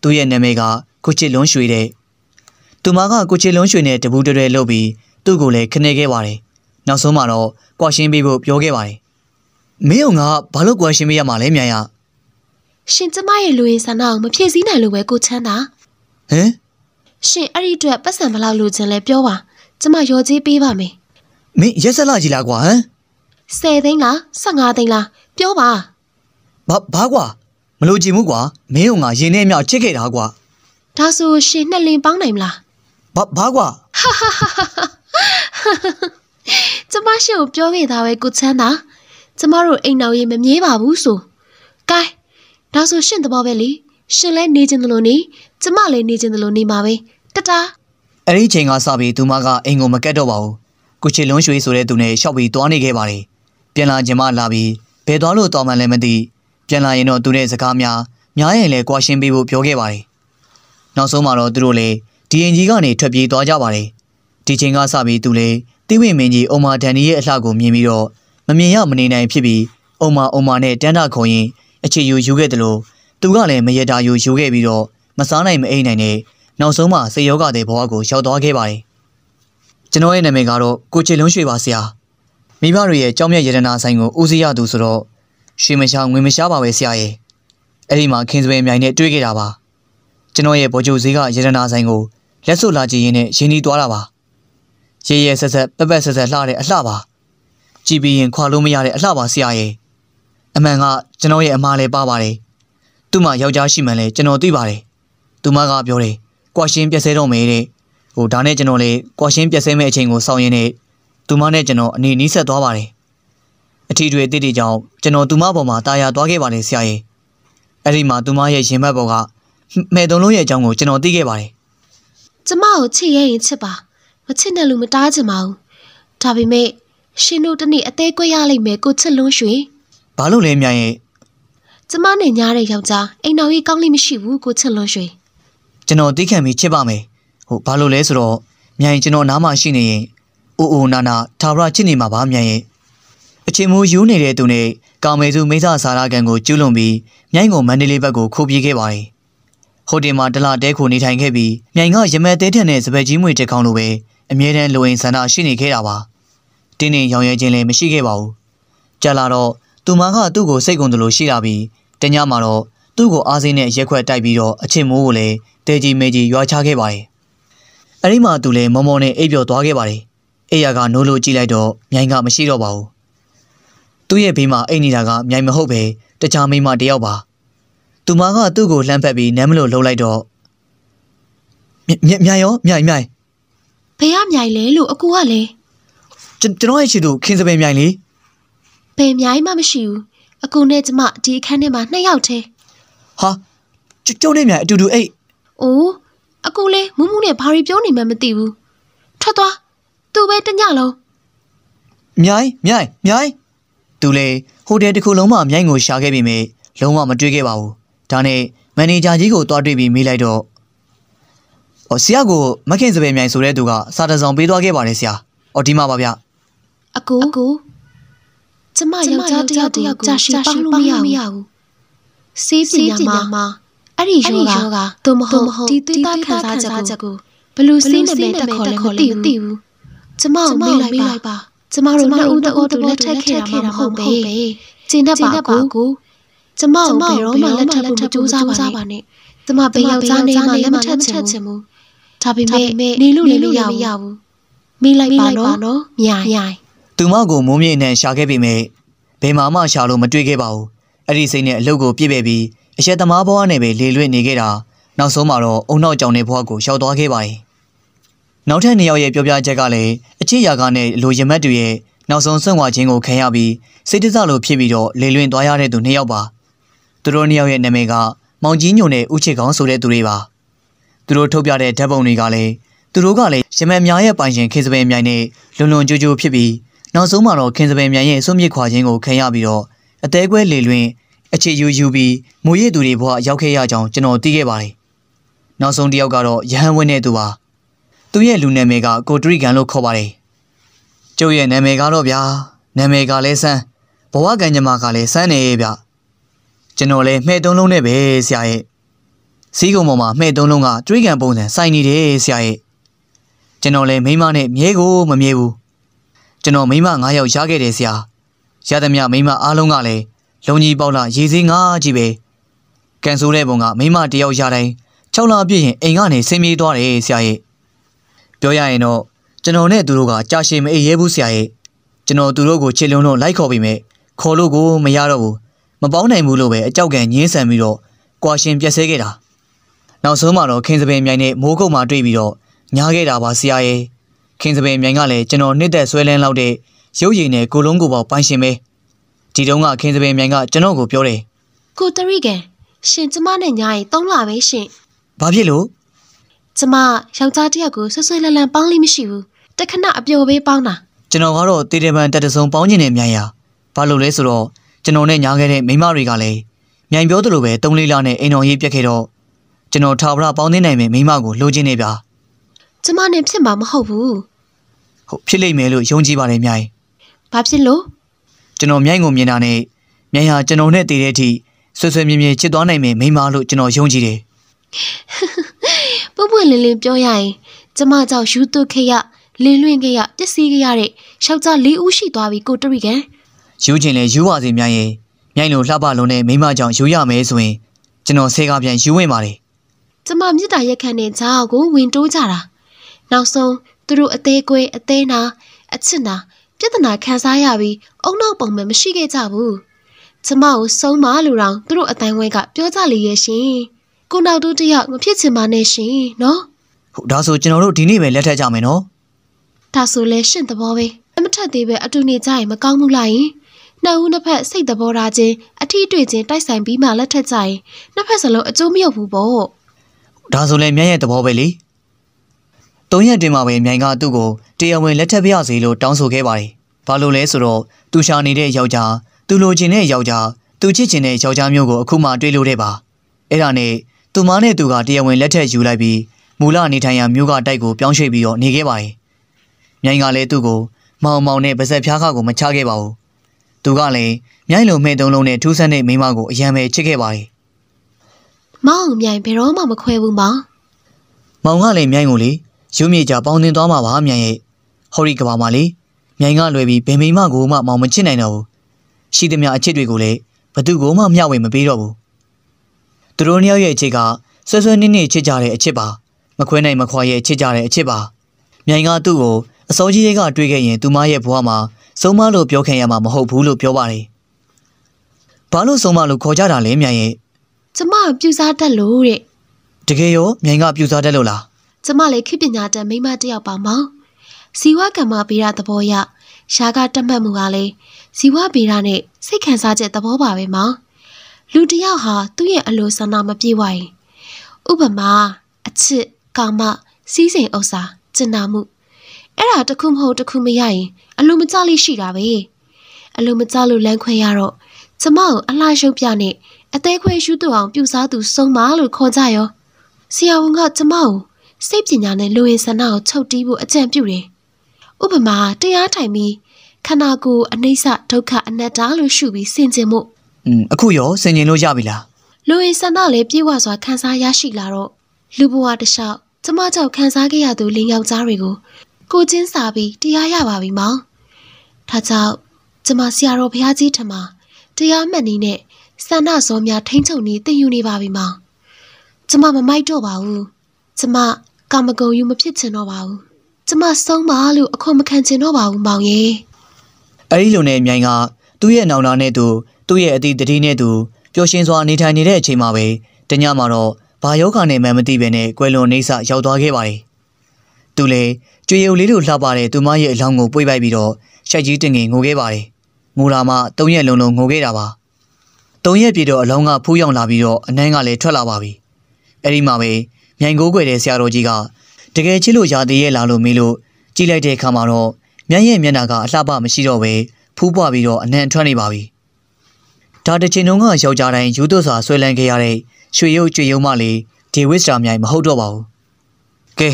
သူ့ရဲ့နာမည်ကကိုချစ်လွန်းရွှေတဲ့သူမကကိုချစ်လွန်းရွှေနဲ့တပူးတွဲလှုပ်ပြီးသူ့ကိုလည်းခနဲ့ခဲ့ပါတယ်နောက်ဆုံးမှာတော့ကွာရှင်းပေးဖို့ပြောခဲ့ပါတယ်မင်းကဘာလို့ကွာရှင်းပေးရမှာလဲမြန်ရရှင်ကျမရဲ့လူရင်ဆန္ဒကိုမဖြည့်ဆည်းနိုင်လို့ပဲကိုချမ်းသာဟမ်ရှင်အဲ့ဒီအတွက်ပတ်စံဘလောက်လိုချင်လဲပြောပါကျမရောကြီးပေးပါမယ်မင်းရက်ဆက်လာကြီးလားကွာဟမ်10သိန်းလား15သိန်းလားပြောပါဘာဘာကွာမလို့ကြည့်မှုကွာမင်းကရင်နဲ့အမြောက်ချစ်ခဲ့တာကွာဒါဆိုရှင်နှစ်လင်းပေါင်းနိုင်မလားဘာဘာကွာဟာဟာဟာကျမရှင့်ကိုပြောခဲ့တာပဲကိုချမ်းသာကျမတို့အိမ်တော်ရင်မမြဲပါဘူးဆိုကဲဒါဆိုရှင့်သဘောပဲလေရှင်လည်းနေခြင်းသလိုနေကျမလည်းနေခြင်းသလိုနေမှာပဲတတာအဲ့ဒီချိန်ကစပြီးသူမကအိမ်ကိုမကက်တော့ပါဘူးကိုချစ်လုံးရွှေဆိုတဲ့သူနဲ့ရှောက်ပြီးတွားနေခဲ့ပါတယ်ပြန်လာခြင်းမလာပြီးဘယ်သွားလို့တော်မှန်လည်းမသိပြန်လာရင်တော့သူနဲ့စကားများများရင်လည်းကြွားရှင်းပေးဖို့ပြောခဲ့ပါတယ်နောက်ဆုံးမှာတော့သူတို့လည်းဒီအင်ကြီးကနေထွက်ပြေးသွားကြပါတယ်ဒီချိန်ကစပြီးသူလည်းတိဝိမင်းကြီးအုံမာဒန်နီရဲ့အလှကိုမြင်ပြီးတော့မမြင်ရမနေနိုင်ဖြစ်ပြီးအုံမာအုံမာနဲ့တန်းတာခုံရင် အခြေယူယူခဲ့တယ်လို့သူကလည်းမရတာယူယူခဲ့ပြီးတော့မစားနိုင်မအိပ်နိုင်နဲ့နောက်ဆုံးမှစေယောဂတဲ့ဘဝကိုရောက်သွားခဲ့ပါတယ်ကျွန်တော်ရဲ့နာမည်ကတော့ကိုချေလုံးရွှေပါဆရာမိဘတို့ရဲ့ကြောင်းမြတ်ယတနာဆိုင်ကိုဦးစီးရသူဆိုတော့ရွှေမရှာငွေမရှာပါပဲဆရာရဲ့အဲ့ဒီမှာခင်စွဲမြိုင်နဲ့တွေ့ခဲ့တာပါကျွန်တော်ရဲ့ဗိုလ်ချုပ်ဈေးကယတနာဆိုင်ကိုလက်စွပ်လာကြည့်ရင်းနဲ့ရင်းနှီးသွားတာပါရဲရဲဆက်ဆက်ပက်ပက်ဆက်ဆက်လှတဲ့အလှပါကြည်ပြီးရင်ခွာလို့မရတဲ့အလှပါဆရာရဲ့အမှန်ကကျွန်တော်ရဲ့အမားလည်းပါပါတယ်သူ့မှာယောက်ျားရှိမှန်လဲကျွန်တော်သိပါတယ်သူမကပြောတယ်ကွာရှင်းပြက်ဆဲတော့မယ်တဲ့ဟိုဒါနဲ့ကျွန်တော်လေကွာရှင်းပြက်ဆဲမဲ့အချိန်ကိုစောင့်ရင်းနဲ့သူမနဲ့ကျွန်တော်အနေနီးဆက်သွားပါတယ်အထီတွေအစ်တီကြောင့်ကျွန်တော်သူမပေါ်မှာတာယာသွားခဲ့ပါတယ်ဆရာရဲ့အဲ့ဒီမှာသူမရဲ့ရင်ဘတ်ပေါ်ကမဲ့တုံးလုံးရဲ့အကြောင်းကိုကျွန်တော်သိခဲ့ပါတယ်ကျမကိုချစ်ရရင်ချစ်ပါမချစ်တဲ့လူမတားချင်ပါဘူးဒါပေမဲ့ရှင်တို့တနေ့အသေးကွက်ရလိမ့်မယ်ကိုချစ်လွန်းရွှေဘာလို့လဲမြိုင်ရဲ့ကျမနဲ့ညားတဲ့ယောက်ျားအိမ်တော်ကြီးကောင်းလိမ့်မရှိဘူးကိုချစ်လွန်းရွှေကျွန်တော်သိခံပြီးချစ်ပါမယ်ဟိုဘာလို့လဲဆိုတော့မြိုင်ကျွန်တော်နားမှာရှိနေရင်အိုအိုနာနာသာရချစ်နေမှာပါမြိုင်ရဲ့အချင်းမိုးယူနေတဲ့သူနဲ့ကောင်မေစုမိသားစာရကံကိုကျူးလွန်ပြီးမြိုင်ကိုမန္တလေးဘက်ကိုခိုးပြေးခဲ့ပါတယ်ဟိုတယ်မှာတလတဲခိုနေထိုင်ခဲ့ပြီးမြိုင်ကရမဲတဲထန်တဲ့စပယ်ကြီးမွေတစ်ကောင်လိုပဲအမြဲတမ်းလူအိမ်ဆန္ဒရှိနေခဲ့တာပါတင်းတင်းရောင်ရဲခြင်းလည်းမရှိခဲ့ပါဘူးကြာလာတော့သူမကသူ့ကိုစိတ်ကုန်တယ်လို့ရှိလာပြီးတညမှာတော့သူ့ကိုအားစင်းနဲ့ရက်ခွက်တိုက်ပြီးတော့အချစ်မိုးကိုလည်းတဲကြီးမဲကြီးရွာချခဲ့ပါတယ်အဲ့ဒီမှာသူလည်းမော်မော်နဲ့အိပ်ပျော်သွားခဲ့ပါတယ်အိယာကနိုးလို့ကြည့်လိုက်တော့မြိုင်ကမရှိတော့ပါဘူးသူ့ရဲ့ဘေးမှာအိတ်နေတာကမြိုင်မဟုတ်ပဲတခြားမိမတယောက်ပါ သူမကသူ့ကိုလှမ်းဖက်ပြီးနမ်းမလို့လှုပ်လိုက်တော့မြိုင်ရောမြိုင်မြိုင်ဘယ်ကမြိုင်လဲလို့အကူကလည်းကျွန်တော်ရဲ့ချစ်သူခင်းစပယ်မြိုင်လေဘယ်မြိုင်မှမရှိဘူးအကူနဲ့ကျမဒီအခန်းထဲမှာနှစ်ယောက်တည်းဟာကျုပ်နဲ့မြိုင်အတူတူအိတ်အိုးအကူလဲမူးမူးနဲ့ဘာတွေပြောနေမှမသိဘူးထွက်သွားသူပဲတညလုံးမြိုင်မြိုင်မြိုင်သူလေဟိုတယ်တစ်ခုလုံးမှာမြိုင်ကိုရှာခဲ့ပြီမေလုံးဝမတွေ့ခဲ့ပါဘူးဒါနဲ့မန်နေဂျာကြီးကိုတွားတွေ့ပြီးမေးလိုက်တော့။အော်ဆရာကိုမခင်စပယ်မြိုင်ဆိုတဲ့သူကစာတစောင်ပေးသွားခဲ့ပါတယ်ဆရာ။အော်ဒီမှာပါဗျ။အကူအကူကျမယောက်ျားတယောက်တယောက်ကြာရှည်ပေါင်းလို့မရဘူး။စေးပညာမှာအဲ့ဒီယောဂသူမဟုတ်ဒီတိတာခံစားချက်ကိုဘလူးစင်းနဲ့ပဲတက်ခေါ်လည်းမသိဘူး။ကျမကိုမေးလိုက်ပါပါ။ကျမတို့နှစ်ဦးတဦးတည်းလက်ထပ်ခဲ့တာမဟုတ်ပဲ။ကျင်တတ်ပါကူ။ကျမကိုဘယ်တော့မှလက်ထပ်ဖို့မကြိုးစားပါနဲ့။ကျမဘယ်ယောက်ျားနဲ့မှလက်မထပ်ချင်ဘူး။ဒါပေမဲ့နေလို့လည်းမရဘူးမေးလိုက်ပါနော်မြိုင်သူမကိုမိုးမြေနှံရှာခဲ့ပေမဲ့ဘယ်မှာမှရှာလို့မတွေ့ခဲ့ပါဘူးအဲ့ဒီစိတ်နဲ့အလုပ်ကိုပြည့်ပဲ့ပြီးအရက်သမားဘဝနဲ့ပဲလေလွင့်နေခဲ့တာနောက်ဆုံးမှာတော့အုံနောက်ကြောင်တဲ့ဘဝကိုရောက်သွားခဲ့ပါရင်နောက်ထပ်နေရောက်ရဲ့ပြောပြချက်ကလည်းအချစ်ရာကနဲ့လူရမတ်တွေရဲ့နောက်ဆုံးဆွန့်ခွာခြင်းကိုခံရပြီးစိတ်တဆလိုဖြစ်ပြီးတော့လေလွင့်သွားရတဲ့သူနှစ်ယောက်ပါသူတို့နှစ်ယောက်ရဲ့နာမည်ကမောင်ကြီးညိုနဲ့ဦးချစ်ကောင်းဆိုတဲ့သူတွေပါသူတို့ထုတ်ပြတဲ့ဓာတ်ပုံတွေကလည်းသူတို့ကလည်းရမန်များရဲ့ပိုင်ရှင်ခင်စပယ်မြိုင်နဲ့လွန်လွန်ကျိုးကျိုးဖြစ်ပြီးနောက်ဆုံးမှာတော့ခင်စပယ်မြိုင်ရဲ့အစွန့်မြစ်ခွာခြင်းကိုခံရပြီးတော့အသေးကွဲလေလွင်အခြေယူယူပြီးမူရည်သူတွေဘဝရောက်ခဲ့ရကြောင်းကျွန်တော်သိခဲ့ပါတယ်။နောက်ဆုံးတစ်ယောက်ကတော့ရဟန်းဝင်းနဲ့သူပါ။သူ့ရဲ့လူနာမည်ကကိုတရီကန်လို့ခေါ်ပါတယ်။ကျုပ်ရဲ့နာမည်ကတော့ဗျာနာမည်ကလည်းစမ်းဘဝကံကြမ္မာကလည်းစမ်းနေဗျ။ကျွန်တော်လည်းမှဲ့တုံးလုံးနဲ့ပဲဆရာရဲ့။ဈေးကုံပေါ်မှာမှဲ့သုံးလုံးကကျွေးကံပုံစံစိုင်နေတယ်ဆရာရဲ့ကျွန်တော်လည်းမိမနဲ့မြဲကိုမမြဲဘူးကျွန်တော်မိမ၅ယောက်ရခဲ့တယ်ဆရာ ရသမျှမိမအားလုံးကလည်းလုံကြီးပေါက်လာရေစင်းငါးကြီးပဲကန်ဆိုးတဲ့ပုံကမိမတယောက်ရတိုင်း၆လပြည့်ရင်အိမ်ကနေဆင်းပြေးသွားတယ်ဆရာရဲ့ပြောရရင်တော့ကျွန်တော်နဲ့သူတို့ကကြာရှည်မအိပ်ရဲဘူးဆရာရဲ့ကျွန်တော်သူတို့ကိုချစ်လွန်းလို့လိုက်ခေါ်ပြီးမြဲခေါ်လို့ကိုမရတော့ဘူးမပေါင်းနိုင်ဘူးလို့ပဲအကြောက်ကန်ညင်းဆန်ပြီးတော့ကွာရှင်ပြက်ဆဲခဲ့တာနောက်ဆုံးမှာတော့ခင်းစပင်မြိုင်နဲ့မိုးကုတ်မှာတွေ့ပြီးတော့ညားခဲ့တာပါဆရာရဲ့ခင်းစပင်မြိုင်ကလည်းကျွန်တော်နှစ်သက်ဆွဲလန်းလောက်တဲ့ရုပ်ရည်နဲ့ကိုလုံးကိုပေါပိုင်ရှင်ပဲဒီတုန်းကခင်းစပင်မြိုင်ကကျွန်တော်ကိုပြောတယ်ကိုတရိကန်ရှင်ကျမနဲ့ညာရင်သုံးလာပဲရှင်ဘာဖြစ်လို့ကျမယောက်ျားတယောက်ကိုဆွဆွလန်းလန်းပေါင်းလိမရှိဘူးတခဏအပျော်ပေးပေါင်းတာကျွန်တော်ကတော့တေတပန်တက်တဆုံပေါင်းကျင်နေမြိုင်ရာဘာလို့လဲဆိုတော့ကျွန်တော်နဲ့ညားခဲ့တဲ့မိမတွေကလည်းမြိုင်ပြောသလိုပဲ၃လေးလနဲ့အိမ်တော်ရေးပြက်ခဲ့တော့ကျွန်တော်ထာဝရပေါင်းသိနိုင်မယ်မိမကိုလိုချင်နေဗျာကျမနဲ့ဖြစ်မှာမဟုတ်ဘူးဟုတ်ဖြစ်လိမ့်မယ်လို့ယုံကြည်ပါတယ်မြိုင်ဘာဖြစ်လို့ကျွန်တော်မြိုင်ကိုမြင်တာနဲ့မြိုင်ဟာကျွန်တော်နဲ့တည်တဲ့အထိဆွဆွမြင်မြင်ချစ်သွားနိုင်မယ်မိမလို့ကျွန်တော်ယုံကြည်တယ်ပွပွလင်းလင်းပြောရရင်ကျမကြောင့်ယူသွတ်ခရလင်းလွင့်ခရပျက်စီးခရတဲ့ယောက်ျား၄ဦးရှိသွားပြီကိုတရိကန်ယူခြင်းလဲယူပါစေမြိုင်ရင်မြိုင်လိုလှပလုံးနဲ့မိမကြောင့်ယူရမယ်ဆိုရင်ကျွန်တော်ဆေးကပြန်ယူဝင်ပါတယ်ကျမမြစ်တာရက်ခန့်နဲ့ဂျာကိုဝင်တိုးကြတာနောက်ဆုံးသူတို့အသေးကွဲအသေးနာ အချစ်နာပြဿနာခံစားရပြီးအုံနောက်ပုံမှန်မရှိခဲ့ကြဘူးကျမကိုဆုံးမလို့တောင်သူတို့အတိုင်းဝဲကပြောကြလေရဲ့ရှင်ကိုနောက်တူတယောက်မဖြစ်ချင်ပါနဲ့ရှင်နော်ဟုတ်ဒါဆိုကျွန်တော်တို့ဒီနေ့ပဲလက်ထပ်ကြမယ်နော်ဒါဆိုလဲရှင့်သဘောပဲအမထက်သေးပဲအတူနေကြရင်မကောင်းဘူးလားယင်နှစ်ဦးနှစ်ဖက်စိတ်သဘောထားချင်းအထီးတွေ့ချင်းတိုက်ဆိုင်ပြီးမှလက်ထက်ကြရင်နှစ်ဖက်စလုံးအကျိုးမရောက်ဘူးပေါ့ဒါဆိုလဲမြတ်ရဲ့သဘောပဲလေ။သုံးရက်တွင်မှာပဲမြိုင်ကသူ့ကိုတရားဝင်လက်ထပ်ပြရစီလို့တောင်းဆိုခဲ့ပါတယ်။ဘာလို့လဲဆိုတော့သူရှာနေတဲ့ယောက်ျားသူလိုချင်တဲ့ယောက်ျားသူချစ်ချင်တဲ့ယောက်ျားမျိုးကိုအခုမှတွေ့လို့တဲ့ပါ။အဲ့ဒါနဲ့သူမနဲ့သူကတရားဝင်လက်ထပ်ယူလိုက်ပြီးမူလနေထိုင်ရာမြို့ကတိုက်ကိုပြောင်းရွှေ့ပြီးတော့နေခဲ့ပါတယ်။မြိုင်ကလည်းသူ့ကိုမောင်မောင်နဲ့ပါဇက်ဖျားခါကိုမချခဲ့ပါဘူး။သူကလည်းမြိုင်လိုမဲ့သုံးလုံးနဲ့ထူးဆန်းတဲ့မိမကိုအယံပဲချစ်ခဲ့ပါတယ်။မောင်မြိုင်ဘယ်တော့မှမခွဲဘူးမောင်မောင်ကလည်းမြိုင်ကိုလေရုပ်မြေကြပေါင်းတင်သွားမှာပါမြိုင်ရဲ့ဟော်ရီကဘာမှာလေမြိုင်ကလွယ်ပြီးဘယ်မိမကိုမှမောင်မချစ်နိုင်တော့ဘူးရှိသမျှအချစ်တွေကိုလည်းဘသူကိုမှမျှဝေမပေးတော့ဘူးသူတို့နှစ်ယောက်ရဲ့အချစ်ကဆွဲဆွဲနစ်နစ်ချစ်ကြတဲ့အချစ်ပါ မခွဲနိုင်မခွာရဲ့ချစ်ကြတဲ့အချစ်ပါမြိုင်ကသူ့ကိုအစောကြီးတွေကတွေးခဲ့ရင်သူမရဲ့ဘဝမှာဆုံးမလို့ပြောခင်ရမှာမဟုတ်ဘူးလို့ပြောပါတယ်ဘာလို့ဆုံးမလို့ခေါ်ကြတာလဲမြိုင်ရဲ့ကျမကပြူစားတတ်လို့တဲ့တကယ်ရောမြိုင်ကပြူစားတတ်လို့လားကျမလည်းခေပညာတတ်မိမတယောက်ပါမောင်ဇီဝကမ္မဗေဒသဘောရရှားကတတ်မှတ်မှုကလည်းဇီဝဗေဒနဲ့စိတ်ခံစားချက်သဘောပါပဲမောင်လူတယောက်ဟာသူ့ရဲ့အလိုဆန္ဒမပြည့်ဝရင်ဥပမာအချစ်ကာမစီးစိမ်ဥစ္စာစင်နာမှုအဲ့ဒါတခုမဟုတ်တခုမရရင် အလိုမကျလေးရှိတာပဲအလိုမကျလို့လမ်းခွဲရတော့ကျမကိုအလှရုပ်ပြနဲ့အသေးခွဲရှူးတူအောင်ပြူစားသူစုံမလို့ခေါ်ကြရောဆရာဝန်ကကျမကိုစိတ်ပညာနဲ့လူဝင်ဆန္ဒကိုချုပ်တီးဖို့အကြံပြုတယ်။ဥပမာတရားထိုင်ပြီးခန္ဓာကိုယ်အနိစ္စဒုက္ခအနတ္တလို့ရှုပြီးဆင်ခြင်မှုอืมအခုရောဆင်ခြင်လို့ရပြီလားလူဝင်ဆန္ဒလည်းပြေဝစွာခံစားရရှိလာတော့လူဘဝတစ်လျှောက်ကျမကြောင့်ခံစားခဲ့ရသူလင်ယောက်ျားတွေကိုကိုချင်းစာပြီးတရားရပါပြီမောင်။ဒါကြောင့်ကျမဆရာတော်ဘုရားကြီးထမတရားမှတ်နည်းနဲ့ဆန္ဒစောများထိမ့်ချုပ်နေတင်ယူနေပါပြီမောင်ကျမမမိုက်တော့ပါဘူးကျမကာမဂုဏ်ယူမဖြစ်ချင်တော့ပါဘူးကျမဆုံးပါလို့အခွန်မခံချင်တော့ပါဘူးမောင်ရေအဲဒီလိုနဲ့အမြိုင်ကသူ့ရဲ့နောင်နာနဲ့သူသူ့ရဲ့အသည့်တတိနဲ့သူပျော်ရှင်စွာနေထိုင်နေတဲ့အချိန်မှာပဲတညမှာတော့ဘာယောဂာနဲ့မှမသိပဲနဲ့ကွယ်လွန်နေဆရောက်သွားခဲ့ပါတယ်သူလည်းကြွေရုံလေးတို့လှပတဲ့သူမရဲ့အလောင်းကိုပွေ့ပိုက်ပြီးတော့ရှိုက်ကြီးတင်ငင်ငိုခဲ့ပါတယ်ငိုလာမှသုံးရက်လုံးလုံးငိုခဲ့တာပါတုံရက်ပြည်တော်အလောင်းကဖူးယောင်လာပြီးတော့အနှမ်းကလည်းထွက်လာပါပြီအဲ့ဒီမှာပဲမြိုင်ကိုကိုွယ်တဲ့ဆရာတော်ကြီးကတကယ်ချစ်လို့ရာသေးရဲ့လားလို့မေးလို့ကြည့်လိုက်တဲ့အခါမှာတော့မြန်ရဲ့မျက်နှာကအလှပမရှိတော့ပဲဖူးပွားပြီးတော့အနှံထွက်နေပါပြီဒါတစ်ချိန်လုံးကယောက်ျားတိုင်းယူသွစွာဆွဲလန်းခဲ့ရတဲ့ရွှေရုပ်ကျွေရုံမလေးဒေဝစ်စတာမြိုင်မဟုတ်တော့ပါဘူးကဲ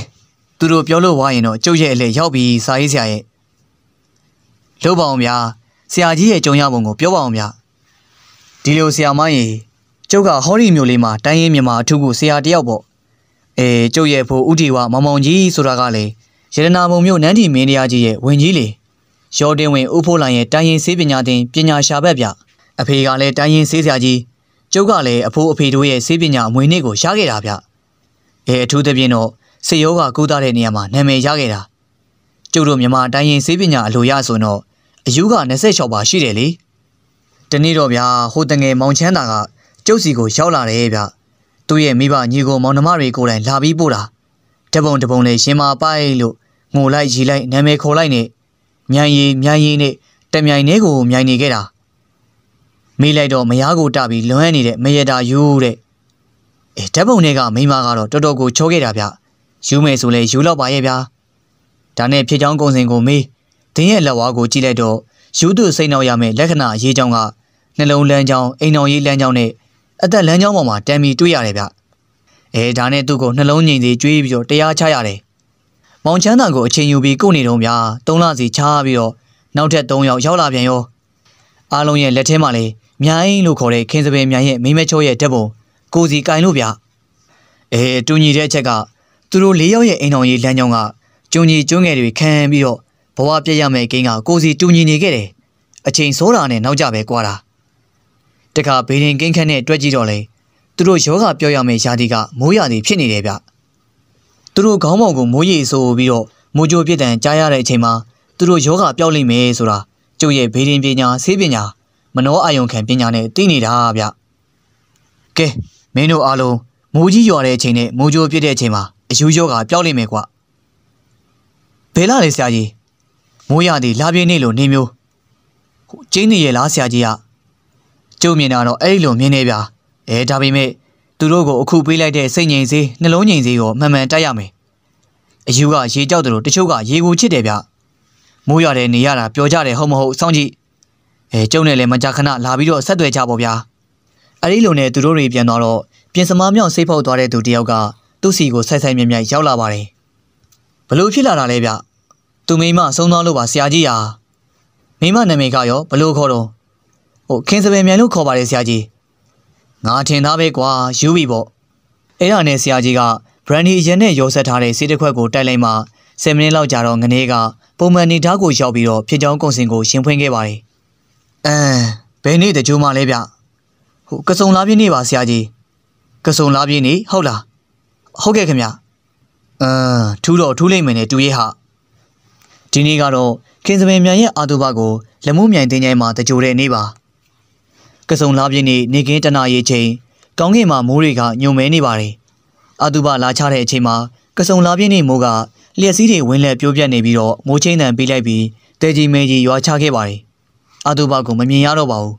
သူတို့ပြောလို့ဝါရင်တော့ကျုပ်ရဲ့အလေရောက်ပြီးစာရေးဆရာရဲ့လှုပ်ပါအောင်ဗျာဆရာကြီးရဲ့ကြုံရပုံကိုပြောပါအောင်ဗျာဒီလိုဆရာမရင်ကျုပ်ကဟောဒီမျိုးလေးမှာတိုင်းရင်းမြန်မာအထုကိုဆရာတယောက်ပေါ့အဲကျုပ်ရဲ့ဖိုးဥတီဝမောင်မောင်ကြီးဆိုတာကလည်းရတနာဘုံမြို့နန်းတီမင်းတရားကြီးရဲ့ဝင်ကြီးလေရော်တင်ဝင်ဥဖိုးလိုင်ရဲ့တိုင်းရင်းဆေးပညာသင်ပညာရှာဘက်ဗျအဖေကလည်းတိုင်းရင်းဆေးဆရာကြီးကျုပ်ကလည်းအဖိုးအဖေတို့ရဲ့ဆေးပညာအမွေအနှစ်ကိုရခဲ့တာဗျအဲအထူးသဖြင့်တော့စေယောဂကုသတဲ့နေရာမှာနာမည်ရခဲ့တာကျုပ်တို့မြန်မာတိုင်းရင်းဆေးပညာအလိုရဆိုတော့အယူက26ပါရှိတယ်လေ။တနေ့တော့ဗျာဟိုတငယ်မောင်ချမ်းသာကကျုပ်စီကိုရောက်လာတယ်ဗျသူ့ရဲ့မိဘညီကိုမောင်နှမတွေကိုယ်တိုင်လာပြီးပို့တာတပုံတပုံလေးရှင်မာပိုက်လို့ငိုလိုက်ရီလိုက်နာမည်ခေါ်လိုက်နဲ့မြန်ရီမြန်ရီနဲ့တမြိုင်ထဲကိုမြိုင်နေခဲ့တာမေးလိုက်တော့မယားကိုတပြီးလွမ်းနေတဲ့မရတာယူတဲ့အဲဓာတ်ပုံတွေကမိမကတော့တော်တော်ကိုချောခဲ့တာဗျယူမယ်ဆိုလဲယူတော့ပါရဲ့ဗျာဒါနဲ့ဖြစ်ချောင်းကုံစင်ကိုမေးဒင်းရဲ့လက်ဝါးကိုကြည့်လိုက်တော့ယူသူစိတ်နှောက်ရမယ်လက္ခဏာအရေးကြောင်းကနှလုံးလမ်းကြောင်းအိမ်တော်ရေးလမ်းကြောင်းနဲ့အသက်လမ်းကြောင်းပေါ်မှာတံမီတွေ့ရတယ်ဗျအဲဒါနဲ့သူ့ကိုနှလုံးငိမ်သေးကြွေးပြီးတော့တရားချရတယ်မောင်ချမ်းသာကိုအချိန်ယူပြီးကို့နေတော့ဗျာ၃လစီချားပြီးတော့နောက်ထပ်၃ယောက်ရောက်လာပြန်ရောအားလုံးရဲ့လက်ထဲမှာလေမြိုင်းလို့ခေါ်တဲ့ခင်းစပယ်မြိုင်ရဲ့မိမချောရဲ့ဓာတ်ပုံကိုစီကင်လို့ဗျအဲတူညီတဲ့အချက်ကသူတို့၄ယောက်ရဲ့အိမ်တော်ရေးလမ်းကြောင်းကကျုံကြီးကျွန်းငယ်တွေခံပြီးတော့ဘဝပြည့်ရမယ့်ကိန်းကကိုစီတူညီနေခဲ့တယ်အချိန်ဆိုးတာနဲ့နောက်ကြပဲကွာတာတခါဘေးရင်ကင်းခန့်နဲ့တွေ့ကြည့်တော့လေသူတို့ယောဂပြောရမယ့်ယာတီကမိုးရာသီဖြစ်နေတယ်ဗျသူတို့ခေါင်းပေါင်ကိုမိုးရေဆိုပြီးတော့မိုးကြိုပြစ်တံကြားရတဲ့အချိန်မှာသူတို့ယောဂပြောက်လိမ့်မယ်ဆိုတာကျုပ်ရဲ့ဘေးရင်ပညာဆေးပညာမနောအာယုံခံပညာနဲ့သိနေတာဗျကဲမင်းတို့အားလုံးမိုးကြီးရွာတဲ့အချိန်နဲ့မိုးကြိုပြစ်တဲ့အချိန်မှာအယူယောဂပြောက်လိမ့်မယ်ကွာဘယ်လာလဲဆရာကြီးမိုးရသည်လာပြင်းနေလို့နေမျိုးကျင်းနေရဲ့လားဆရာကြီးကကျုပ်မြင်တာတော့အဲ့လိုမြင်နေဗျာအဲဒါပေမဲ့သူတို့ကိုအခုပေးလိုက်တဲ့စိတ်ငြိမ်စေးနှလုံးငြိမ်စေးကိုမှန်မှန်တိုက်ရမယ်အယူကရေကြောက်တယ်လို့တချို့ကရေကိုချစ်တယ်ဗျမိုးရွာတဲ့နေရတာပြောကြတယ်ဟုတ်မဟုတ်စောင့်ကြည့်အဲကျုပ်နဲ့လည်းမကြခဏလာပြီးတော့ဆက်သွယ်ကြပေါ့ဗျာအဲဒီလိုနဲ့သူတို့တွေပြန်သွားတော့ပြင်စမားမြောင်စိတ်ဖောက်သွားတဲ့သူတယောက်ကသူ့စီကိုဆိုက်ဆိုင်မြမြိုင်ရောက်လာပါတယ်ဘလို့ဖြစ်လာတာလဲဗျသူမိမဆုံးသွားလို့ပါဆရာကြီးဟာမိမနာမည်ကရောဘလို့ခေါ်တော့ဟိုခင်းစပယ်မြန်လို့ခေါ်ပါတယ်ဆရာကြီးငါထင်သားပဲကွာယူပြီပေါ့အဲ့ဒါနဲ့ဆရာကြီးက brandy ရင်နဲ့ရောဆက်ထားတဲ့စေးတစ်ခွက်ကိုတိုက်လိုက်မှ10မိနစ်လောက်ကြာတော့ငနေကပုံမှန်နေသားကိုရောက်ပြီးတော့ဖြစ်ကြောင်းကုန်စင်ကိုရှင်းဖွင့်ခဲ့ပါတယ်အမ်ဘယ်နေ့တကြိုးမှလဲဗျဟိုကစုံလားပြည့်နေပါဆရာကြီးကစုံလားပြည့်နေဟုတ်လားဟုတ်ကဲ့ခင်ဗျအမ်ထူးတော့ထူးလိမ့်မယ်နဲ့တူရေးဟာဒီနေ့ကတော့ခင်စပင်မြန်ရဲ့အာတူဘကိုလမှုမြိုင်တင်းကျိုင်းမှာတကြိုတဲ့နေ့ပါကစုံလာပြင်းနေနေကင်းတနာရီချိန်ကောင်းကင်မှာမိုးတွေကညုံမဲနေပါတယ်အတုပလာချတဲ့အချိန်မှာကစုံလာပြင်းနေမိုးကလျှက်စီးတွေဝင်းလက်ပြိုးပြက်နေပြီးတော့မိုးချိန်တန်ပေးလိုက်ပြီးတဲကြီးမဲကြီးရွာချခဲ့ပါတယ်အတုပကိုမမြင်ရတော့ပါဘူး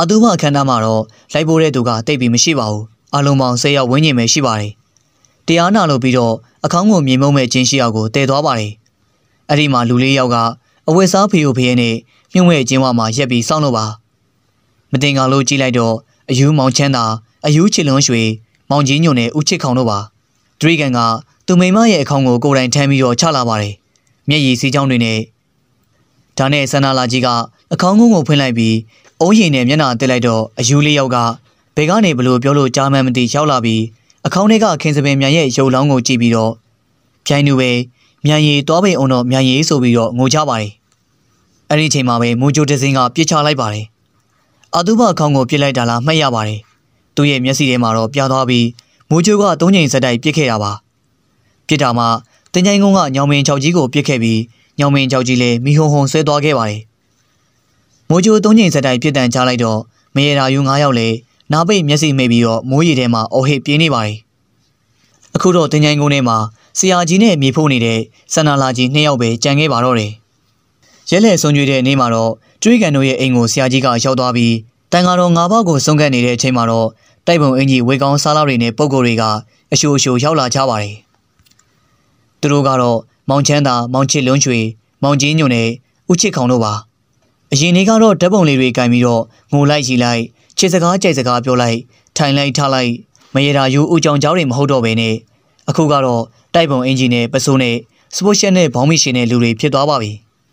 အတုပအခမ်းအနားမှာတော့လိုက်ပိုးတဲ့သူကတိတ်ပြီးမရှိပါဘူးအလုံးပေါင်း၁၀ရောက်ဝန်းကျင်ပဲရှိပါတယ်တရားနာလို့ပြီးတော့အကောင်းကိုမြင်မုံမဲ့ချင်းရှိအောင်ကိုတည်သွားပါတယ်အဲ့ဒီမှာလူလေးယောက်ကအဝတ်စားဖေယိုဖေယဲနဲ့မြုံ့ဝဲကျင်းဝါမှာရက်ပြီးစောင့်လို့ပါမတင်ကားလို့ကြည့်လိုက်တော့အယူးမောင်ချမ်းသာအယူးချစ်လွန်ရွှေမောင်ကြီးညွန့်နဲ့ဦးချစ်ခေါင်တို့ပါဒရိကန်ကသူမိမရဲ့အခေါင်ကိုကိုယ်တိုင်ထမ်းပြီးတော့ချလာပါတယ်မျက်ရည်စီးကြောင်းတွေနဲ့ဒါနဲ့ဆန္ဒလာကြီးကအခေါင်ကုန်းကိုဖွင့်လိုက်ပြီးအုံးရင်နဲ့မျက်နှာတက်လိုက်တော့အယူးလေးယောက်ကဘယ်ကနေဘလို့ပြောလို့ကြားမှန်းမသိရောက်လာပြီးအခေါင်ထဲကခင်စပင်မြန်ရဲ့ရုပ်လောင်းကိုကြည့်ပြီးတော့ပြိုင်သူပဲမြန်ရည်သွားပိန်အောင်တော့မြန်ရည်ဆိုပြီးတော့ငိုကြပါတယ်အဲ့ဒီချိန်မှာပဲမိုဂျိုဒဇင်းကပြစ်ချလိုက်ပါတယ်အာတုဘအခေါင်ကိုပြစ်လိုက်တာလားမှတ်ရပါတယ်။သူ့ရဲ့မျက်စိထဲမှာတော့ပြားသွားပြီးမိုးချိုးကသုံးချိန်စက်တိုက်ပြစ်ခဲ့တာပါ။ပြစ်တာမှတင်ချိုင်းကုန်းကညောင်မင်းချောက်ကြီးကိုပြစ်ခဲ့ပြီးညောင်မင်းချောက်ကြီးလည်းမိဟုံဟုံဆွဲသွားခဲ့ပါတယ်။မိုးချိုးသုံးချိန်စက်တိုက်ပြစ်တန်ချလိုက်တော့မရေရာယူ၅ယောက်လည်းနားပိတ်မျက်စိမိပြီးတော့မိုးရီထဲမှာအော်ဟစ်ပြေးနေပါတယ်။အခုတော့တင်ချိုင်းကုန်းထဲမှာဆရာကြီးနဲ့မြေဖို့နေတဲ့စန္နာလာကြီးနှစ်ယောက်ပဲကြံခဲ့ပါတော့တယ်။ရဲလဲဆုံကြွေတဲ့နေ့မှာတော့ကျွေးကန်တို့ရဲ့အိမ်ကိုဆရာကြီးကရောက်သွားပြီးတန်ဃာတော်၅ပါးကိုဆုံးကတ်နေတဲ့အချိန်မှာတော့တိုက်ပုံအင်ကြီးဝေကောင်းစားလာတွေနဲ့ပုံကိုယ်တွေကအရှိုအရှိုရောက်လာကြပါတယ်။သူတို့ကတော့မောင်ချမ်းသာမောင်ချစ်လွန်းချွေမောင်ကြီးညွန့်နဲ့ဦးချစ်ခေါင်တို့ပါ။အရင်နေ့ကတော့ဓာတ်ပုံလေးတွေကင်ပြီးတော့ငိုလိုက်ရီလိုက်ခြေစကားကြိုက်စကားပြောလိုက်ထိုင်လိုက်ထားလိုက်မရေတာယူဦးကြောင်ကြောင်တွေမဟုတ်တော့ဘဲနဲ့အခုကတော့တိုက်ပုံအင်ဂျင်နဲ့ပစိုးနဲ့စပိုရှက်နဲ့ဘောင်းမီရှင်နဲ့လူတွေဖြစ်သွားပါပြီ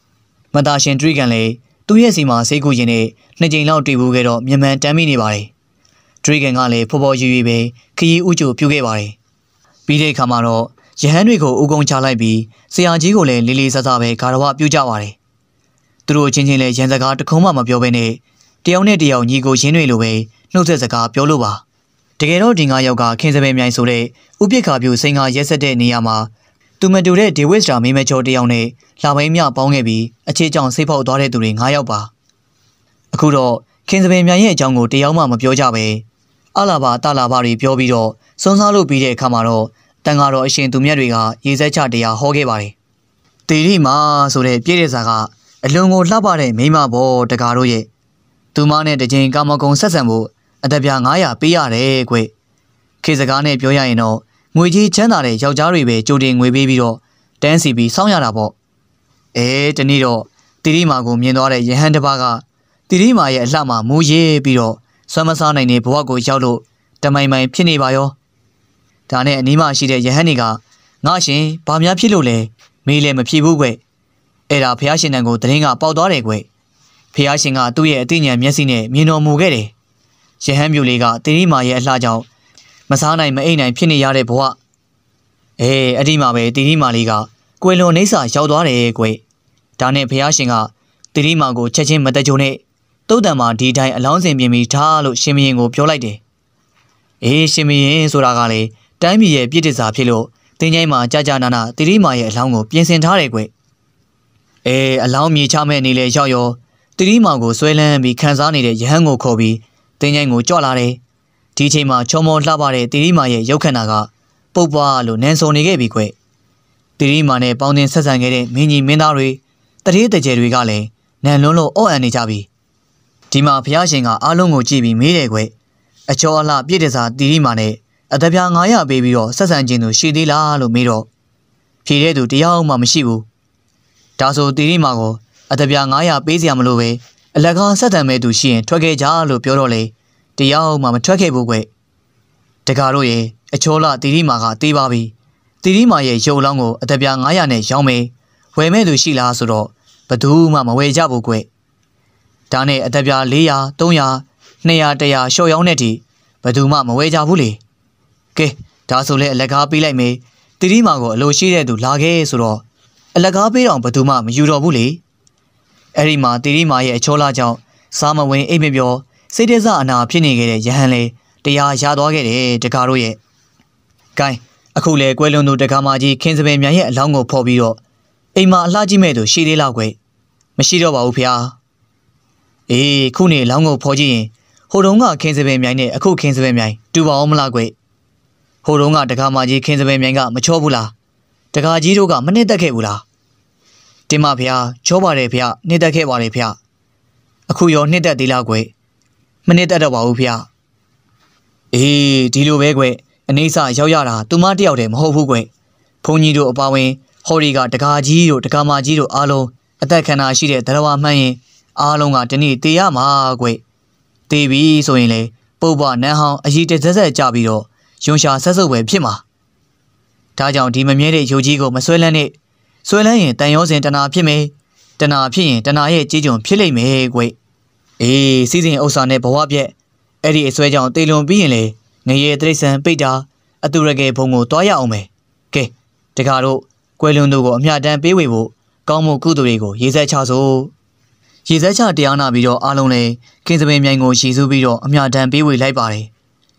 ။မတာရှင်ထရီကန်လည်းသူ့ရဲ့စီမှာဆေးကူရင်နဲ့နှစ်ကြိမ်လောက်တွေ့ဘူးခဲ့တော့မြန်မှန်တမ်းမိနေပါတယ်။ဒရီဂန်ကလည်းဖော်ဖော်ရွရွပဲခရီးဥကျိုပြုခဲ့ပါတယ်။ပြီးတဲ့အခါမှာတော့ရဟန်းတွေကိုအုပ်ကုံချလိုက်ပြီးဆရာကြီးကိုလည်းလေးလေးဆဆပဲဂါရဝပြုကြပါတယ်။သူတို့ချင်းချင်းလည်းရန်စကားတခုံးမှမပြောဘဲနဲ့တယောက်နဲ့တယောက်ညီကိုရင်းတွေလိုပဲနှုတ်ဆက်စကားပြောလို့ပါ။တကယ်တော့ဒီငါးယောက်ကခင်စပယ်မြိုင်ဆိုတဲ့ဥပိ္ပခါပြူစိန်ကရက်ဆက်တဲ့နေရာမှာသူမတူတဲ့ဒေဝစ်တာမင်းမကျော်တယောက်နဲ့လာမိန်မြပေါင်းခဲ့ပြီးအခြေကြောင့်စိတ်ဖောက်သွားတဲ့သူတွေ9ယောက်ပါအခုတော့ခင်စပင်မြန်ရဲ့အကြောင်းကိုတယောက်မှမပြောကြပဲအလာပါတလာပါတွေပြောပြီးတော့စွန်းစားလို့ပြီးတဲ့အခါမှာတော့တန်ဃာတော်အရှင်သူမြတ်တွေကရေစက်ချတရားဟောခဲ့ပါတယ်တေရီမာဆိုတဲ့ပြည့်တဲ့စာကအလွန်ကိုလှပတဲ့မိမဘောတကားတို့ရဲ့သူမနဲ့တကြိမ်ကာမဂုဏ်ဆက်ဆံဖို့အတပြာ900ပေးရတယ်ကွခေစကားနဲ့ပြောရရင်တော့ငွေကြီးချမ်းသာတဲ့ယောက်ျားတွေပဲကြိုတင်ငွေပေးပြီးတော့တန်းစီပြီးစောင့်ရတာပေါ့အဲတနေ့တော့တိရိမာကိုမြင်သွားတဲ့ယဟန်တစ်ပါးကတိရိမာရဲ့အလှမှာမူးရေးပြီးတော့ဆွမ်းမစားနိုင်တဲ့ဘဝကိုရောက်လို့တမိုင်မိုင်ဖြစ်နေပါရောဒါနဲ့အနီးမှာရှိတဲ့ယဟန်တွေကငါရှင်ဘာများဖြစ်လို့လဲမေးလည်းမဖြစ်ဘူးကွအဲ့ဒါဖះရှင်တန်ကိုတရင်ကပေါက်သွားတယ်ကွဖះရှင်ကသူ့ရဲ့အသိဉာဏ်မျက်စိနဲ့မြင်တော်မူခဲ့တယ်ယဟန်မျိုးလေးကတိရိမာရဲ့အလှကြောင့်မစားနိုင်မအိပ်နိုင်ဖြစ်နေရတဲ့ဘဝအေးအဲ့ဒီမှာပဲတီတီမာလေးကကွယ်လွန်နေစာ ရောက်သွားတယ်ကွဒါနဲ့ဖះရှင်ကတီတီမာကိုချက်ချင်းမတကြုံနဲ့တုတ်တံမှာဒီတိုင်းအလောင်းစင်ပြင်ပြီးထားလို့ရှင်မင်းကိုပြောလိုက်တယ်အေးရှင်မင်းဆိုတာကလေတိုင်းပြည်ရဲ့ပြည့်တစ္စာဖြစ်လို့တင်းကျိုင်းမှာကြာကြာနာနာတီတီမာရဲ့အလောင်းကိုပြင်ဆင်ထားတယ်ကွအေးအလောင်းမြေချမဲ့နေလေရောက်ရောတီတီမာကိုဆွဲလန်းပြီးခန်းစားနေတဲ့ရဟန်းကိုခေါ်ပြီးတင်းကျိုင်းကိုကြွလာတယ်ဒီချိန်မှာချုံမောလှပတဲ့တီရီမာရဲ့ရုပ်ခန္ဓာကပုတ်ပွားလို့နန်းဆုံနေခဲ့ပြီခွဲ့တီရီမာနဲ့ပေါင်းတင်ဆက်ဆံခဲ့တဲ့မင်းကြီးမင်းသားတွေတတိတကျယ်တွေကလည်းနန်လွန်းလို့အော့အန်နေကြပြီဒီမှာဘုရားရှင်ကအားလုံးကိုကြည့်ပြီးမေးတယ်ခွဲ့အချောအလှပြည့်တစားတီရီမာနဲ့အသက်ပြား900ပေးပြီးတော့ဆက်ဆံခြင်းသူရှိသေးလားလို့မေးတော့ဖြေတဲ့သူတရားအောင်မှမရှိဘူးဒါဆိုတီရီမာကိုအသက်ပြား900ပေးစရာမလိုပဲအလကားဆက်ဆံမဲ့သူရှိရင်ထွက်ခဲ့ကြလို့ပြောတော့လေတရားအောင်မှမထွက်ခဲ့ဘူးကွတကာတို့ရဲ့အချောလာတီရီမာကသေးပါပြီတီရီမာရဲ့ရုပ်လောင်းကိုအတပြား900နဲ့ရောင်းမယ်ဝယ်မဲ့သူရှိလားဆိုတော့ဘသူမှမဝယ်ကြဘူးကွဒါနဲ့အတပြား400 300 200 100ရှော့ရောင်းတဲ့တီဘသူမှမဝယ်ကြဘူးလေကဲဒါဆိုလဲအလကားပေးလိုက်မယ်တီတီမာကိုအလိုရှိတဲ့သူလာခဲ့ဆိုတော့အလကားပေးတော့ဘသူမှမယူတော့ဘူးလေအဲ့ဒီမှာတီတီမာရဲ့အချောလာကြောင့်စားမဝင်အိတ်မပြောစိတ်တဆအနာဖြစ်နေခဲ့တဲ့ယဟန်လေတရားရသွားခဲ့တယ်တကားတို့ရဲ့။ gain အခုလေကွဲလွန်သူတကားမကြီးခင်းစပယ်မြန်ရဲ့အလောင်းကိုဖော်ပြီးတော့အိမ်မှာအလှကြည့်မဲ့သူရှိသေးလားကွယ်မရှိတော့ပါဘူးဖေ။အေးခုနေအလောင်းကိုဖော်ကြည့်ရင်ဟိုတုန်းကခင်းစပယ်မြိုင်နဲ့အခုခင်းစပယ်မြိုင်တူပါအောင်မလားကွဟိုတုန်းကတကားမကြီးခင်းစပယ်မြိုင်ကမချောဘူးလားတကားကြီးတို့ကမနှစ်သက်ခဲ့ဘူးလားတင်ပါဖေချောပါတယ်ဖေနှစ်သက်ခဲ့ပါတယ်ဖေအခုရောနှစ်သက်သေးလားကွမနစ်တတ်တော့ပါဘူးဖေ။အေးဒီလိုပဲကွအနေဆာရောက်ရတာသူမတယောက်တည်းမဟုတ်ဘူးကွ။ဘုန်းကြီးတို့အပါဝင်ဟော်ရီကတကာကြီးတို့တကာမကြီးတို့အားလုံးအသက်ခံတာရှိတဲ့သရဝမှန်ရင်အားလုံးကဒီနေ့တေရမှာကွ။တေပြီဆိုရင်လေပုပ်ဘနန်းဟောင်းအကြီးတဆက်ဆက်ကြပြီးတော့ရွံရှာဆက်စုပ်ပဲဖြစ်မှာ။ဒါကြောင့်ဒီမမြဲတဲ့ယုတ်ကြီးကိုမဆွဲလန်းနဲ့ဆွဲလန်းရင်တန်ရောစဉ်တနာဖြစ်မယ်။တနာဖြစ်ရင်တနာရဲ့ကြေးကြုံဖြစ်လိမ့်မယ်ကွ။အေးစီစဉ်ဥစ္စာနဲ့ဘဝပြက်အဲ့ဒီအစွဲကြောင့်တေလွန်ပြီးရင်လေငရေတရိษံပိတ်တာအတူရကယ်ဘုံကိုတွားရအောင်ပဲကဲတခါတော့ကွယ်လွန်တို့ကိုအမျှတန်းပေးဝေဖို့ကောင်းမှုကုသိုလ်တွေကိုရေစက်ချစို့ရေစက်ချတရားနာပြီးတော့အားလုံးလည်းကင်းစပင်မြိုင်ကိုရှည်စုပြီးတော့အမျှတန်းပေးဝေလိုက်ပါတယ်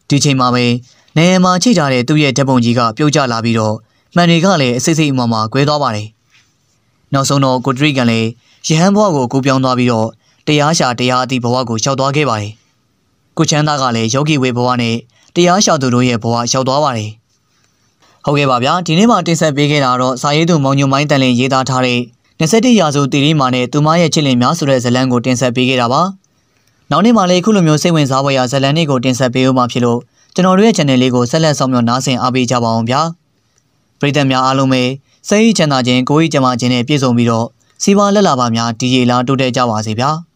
ဒီချိန်မှာပဲနေမှာချိတ်ထားတဲ့သူ့ရဲ့ဓပုံကြီးကပြုတ်ကျလာပြီးတော့မှန်တွေကလည်းအစိမ့်စိမ့်အမမကွဲသွားပါတယ်နောက်ဆုံးတော့ကိုတရိကန်လည်းရဟန်းဘွားကိုကူပြောင်းသွားပြီးတော့တရားရှာတရားအသည့်ဘဝကိုရောက်သွားခဲ့ပါတယ်။ကိုချမ်းသားကလည်းယောဂီဝေဘဝနဲ့တရားရှာသူတို့ရဲ့ဘဝရောက်သွားပါတယ်။ဟုတ်ကဲ့ပါဗျာဒီနေ့မှတင်ဆက်ပေးခဲ့တာတော့စာရေးသူမောင်ညွန်မိုင်းတန်လင်းရေးသားထားတဲ့27ရာစုတီရီမာနဲ့သူမရဲ့ချစ်လင်များဆိုတဲ့ဇာတ်လမ်းကိုတင်ဆက်ပေးခဲ့တာပါ။နောက်နေ့မှလည်းခုလိုမျိုးစိတ်ဝင်စားဖွယ်ရာဇာတ်လမ်းတွေကိုတင်ဆက်ပေးဦးမှာဖြစ်လို့ကျွန်တော်တို့ရဲ့ channel လေးကိုဆက်လက်ဆောင်မြော်နားဆင်အားပေးကြပါအောင်ဗျာ။ပရိသတ်များအားလုံးပဲစိတ်ချမ်းသာခြင်းကိုယ်ဤကျန်းမာခြင်းနဲ့ပြည့်စုံပြီးတော့စီးပွားလက်လာပါများဒီရေလာတိုးတက်ကြပါစေဗျာ။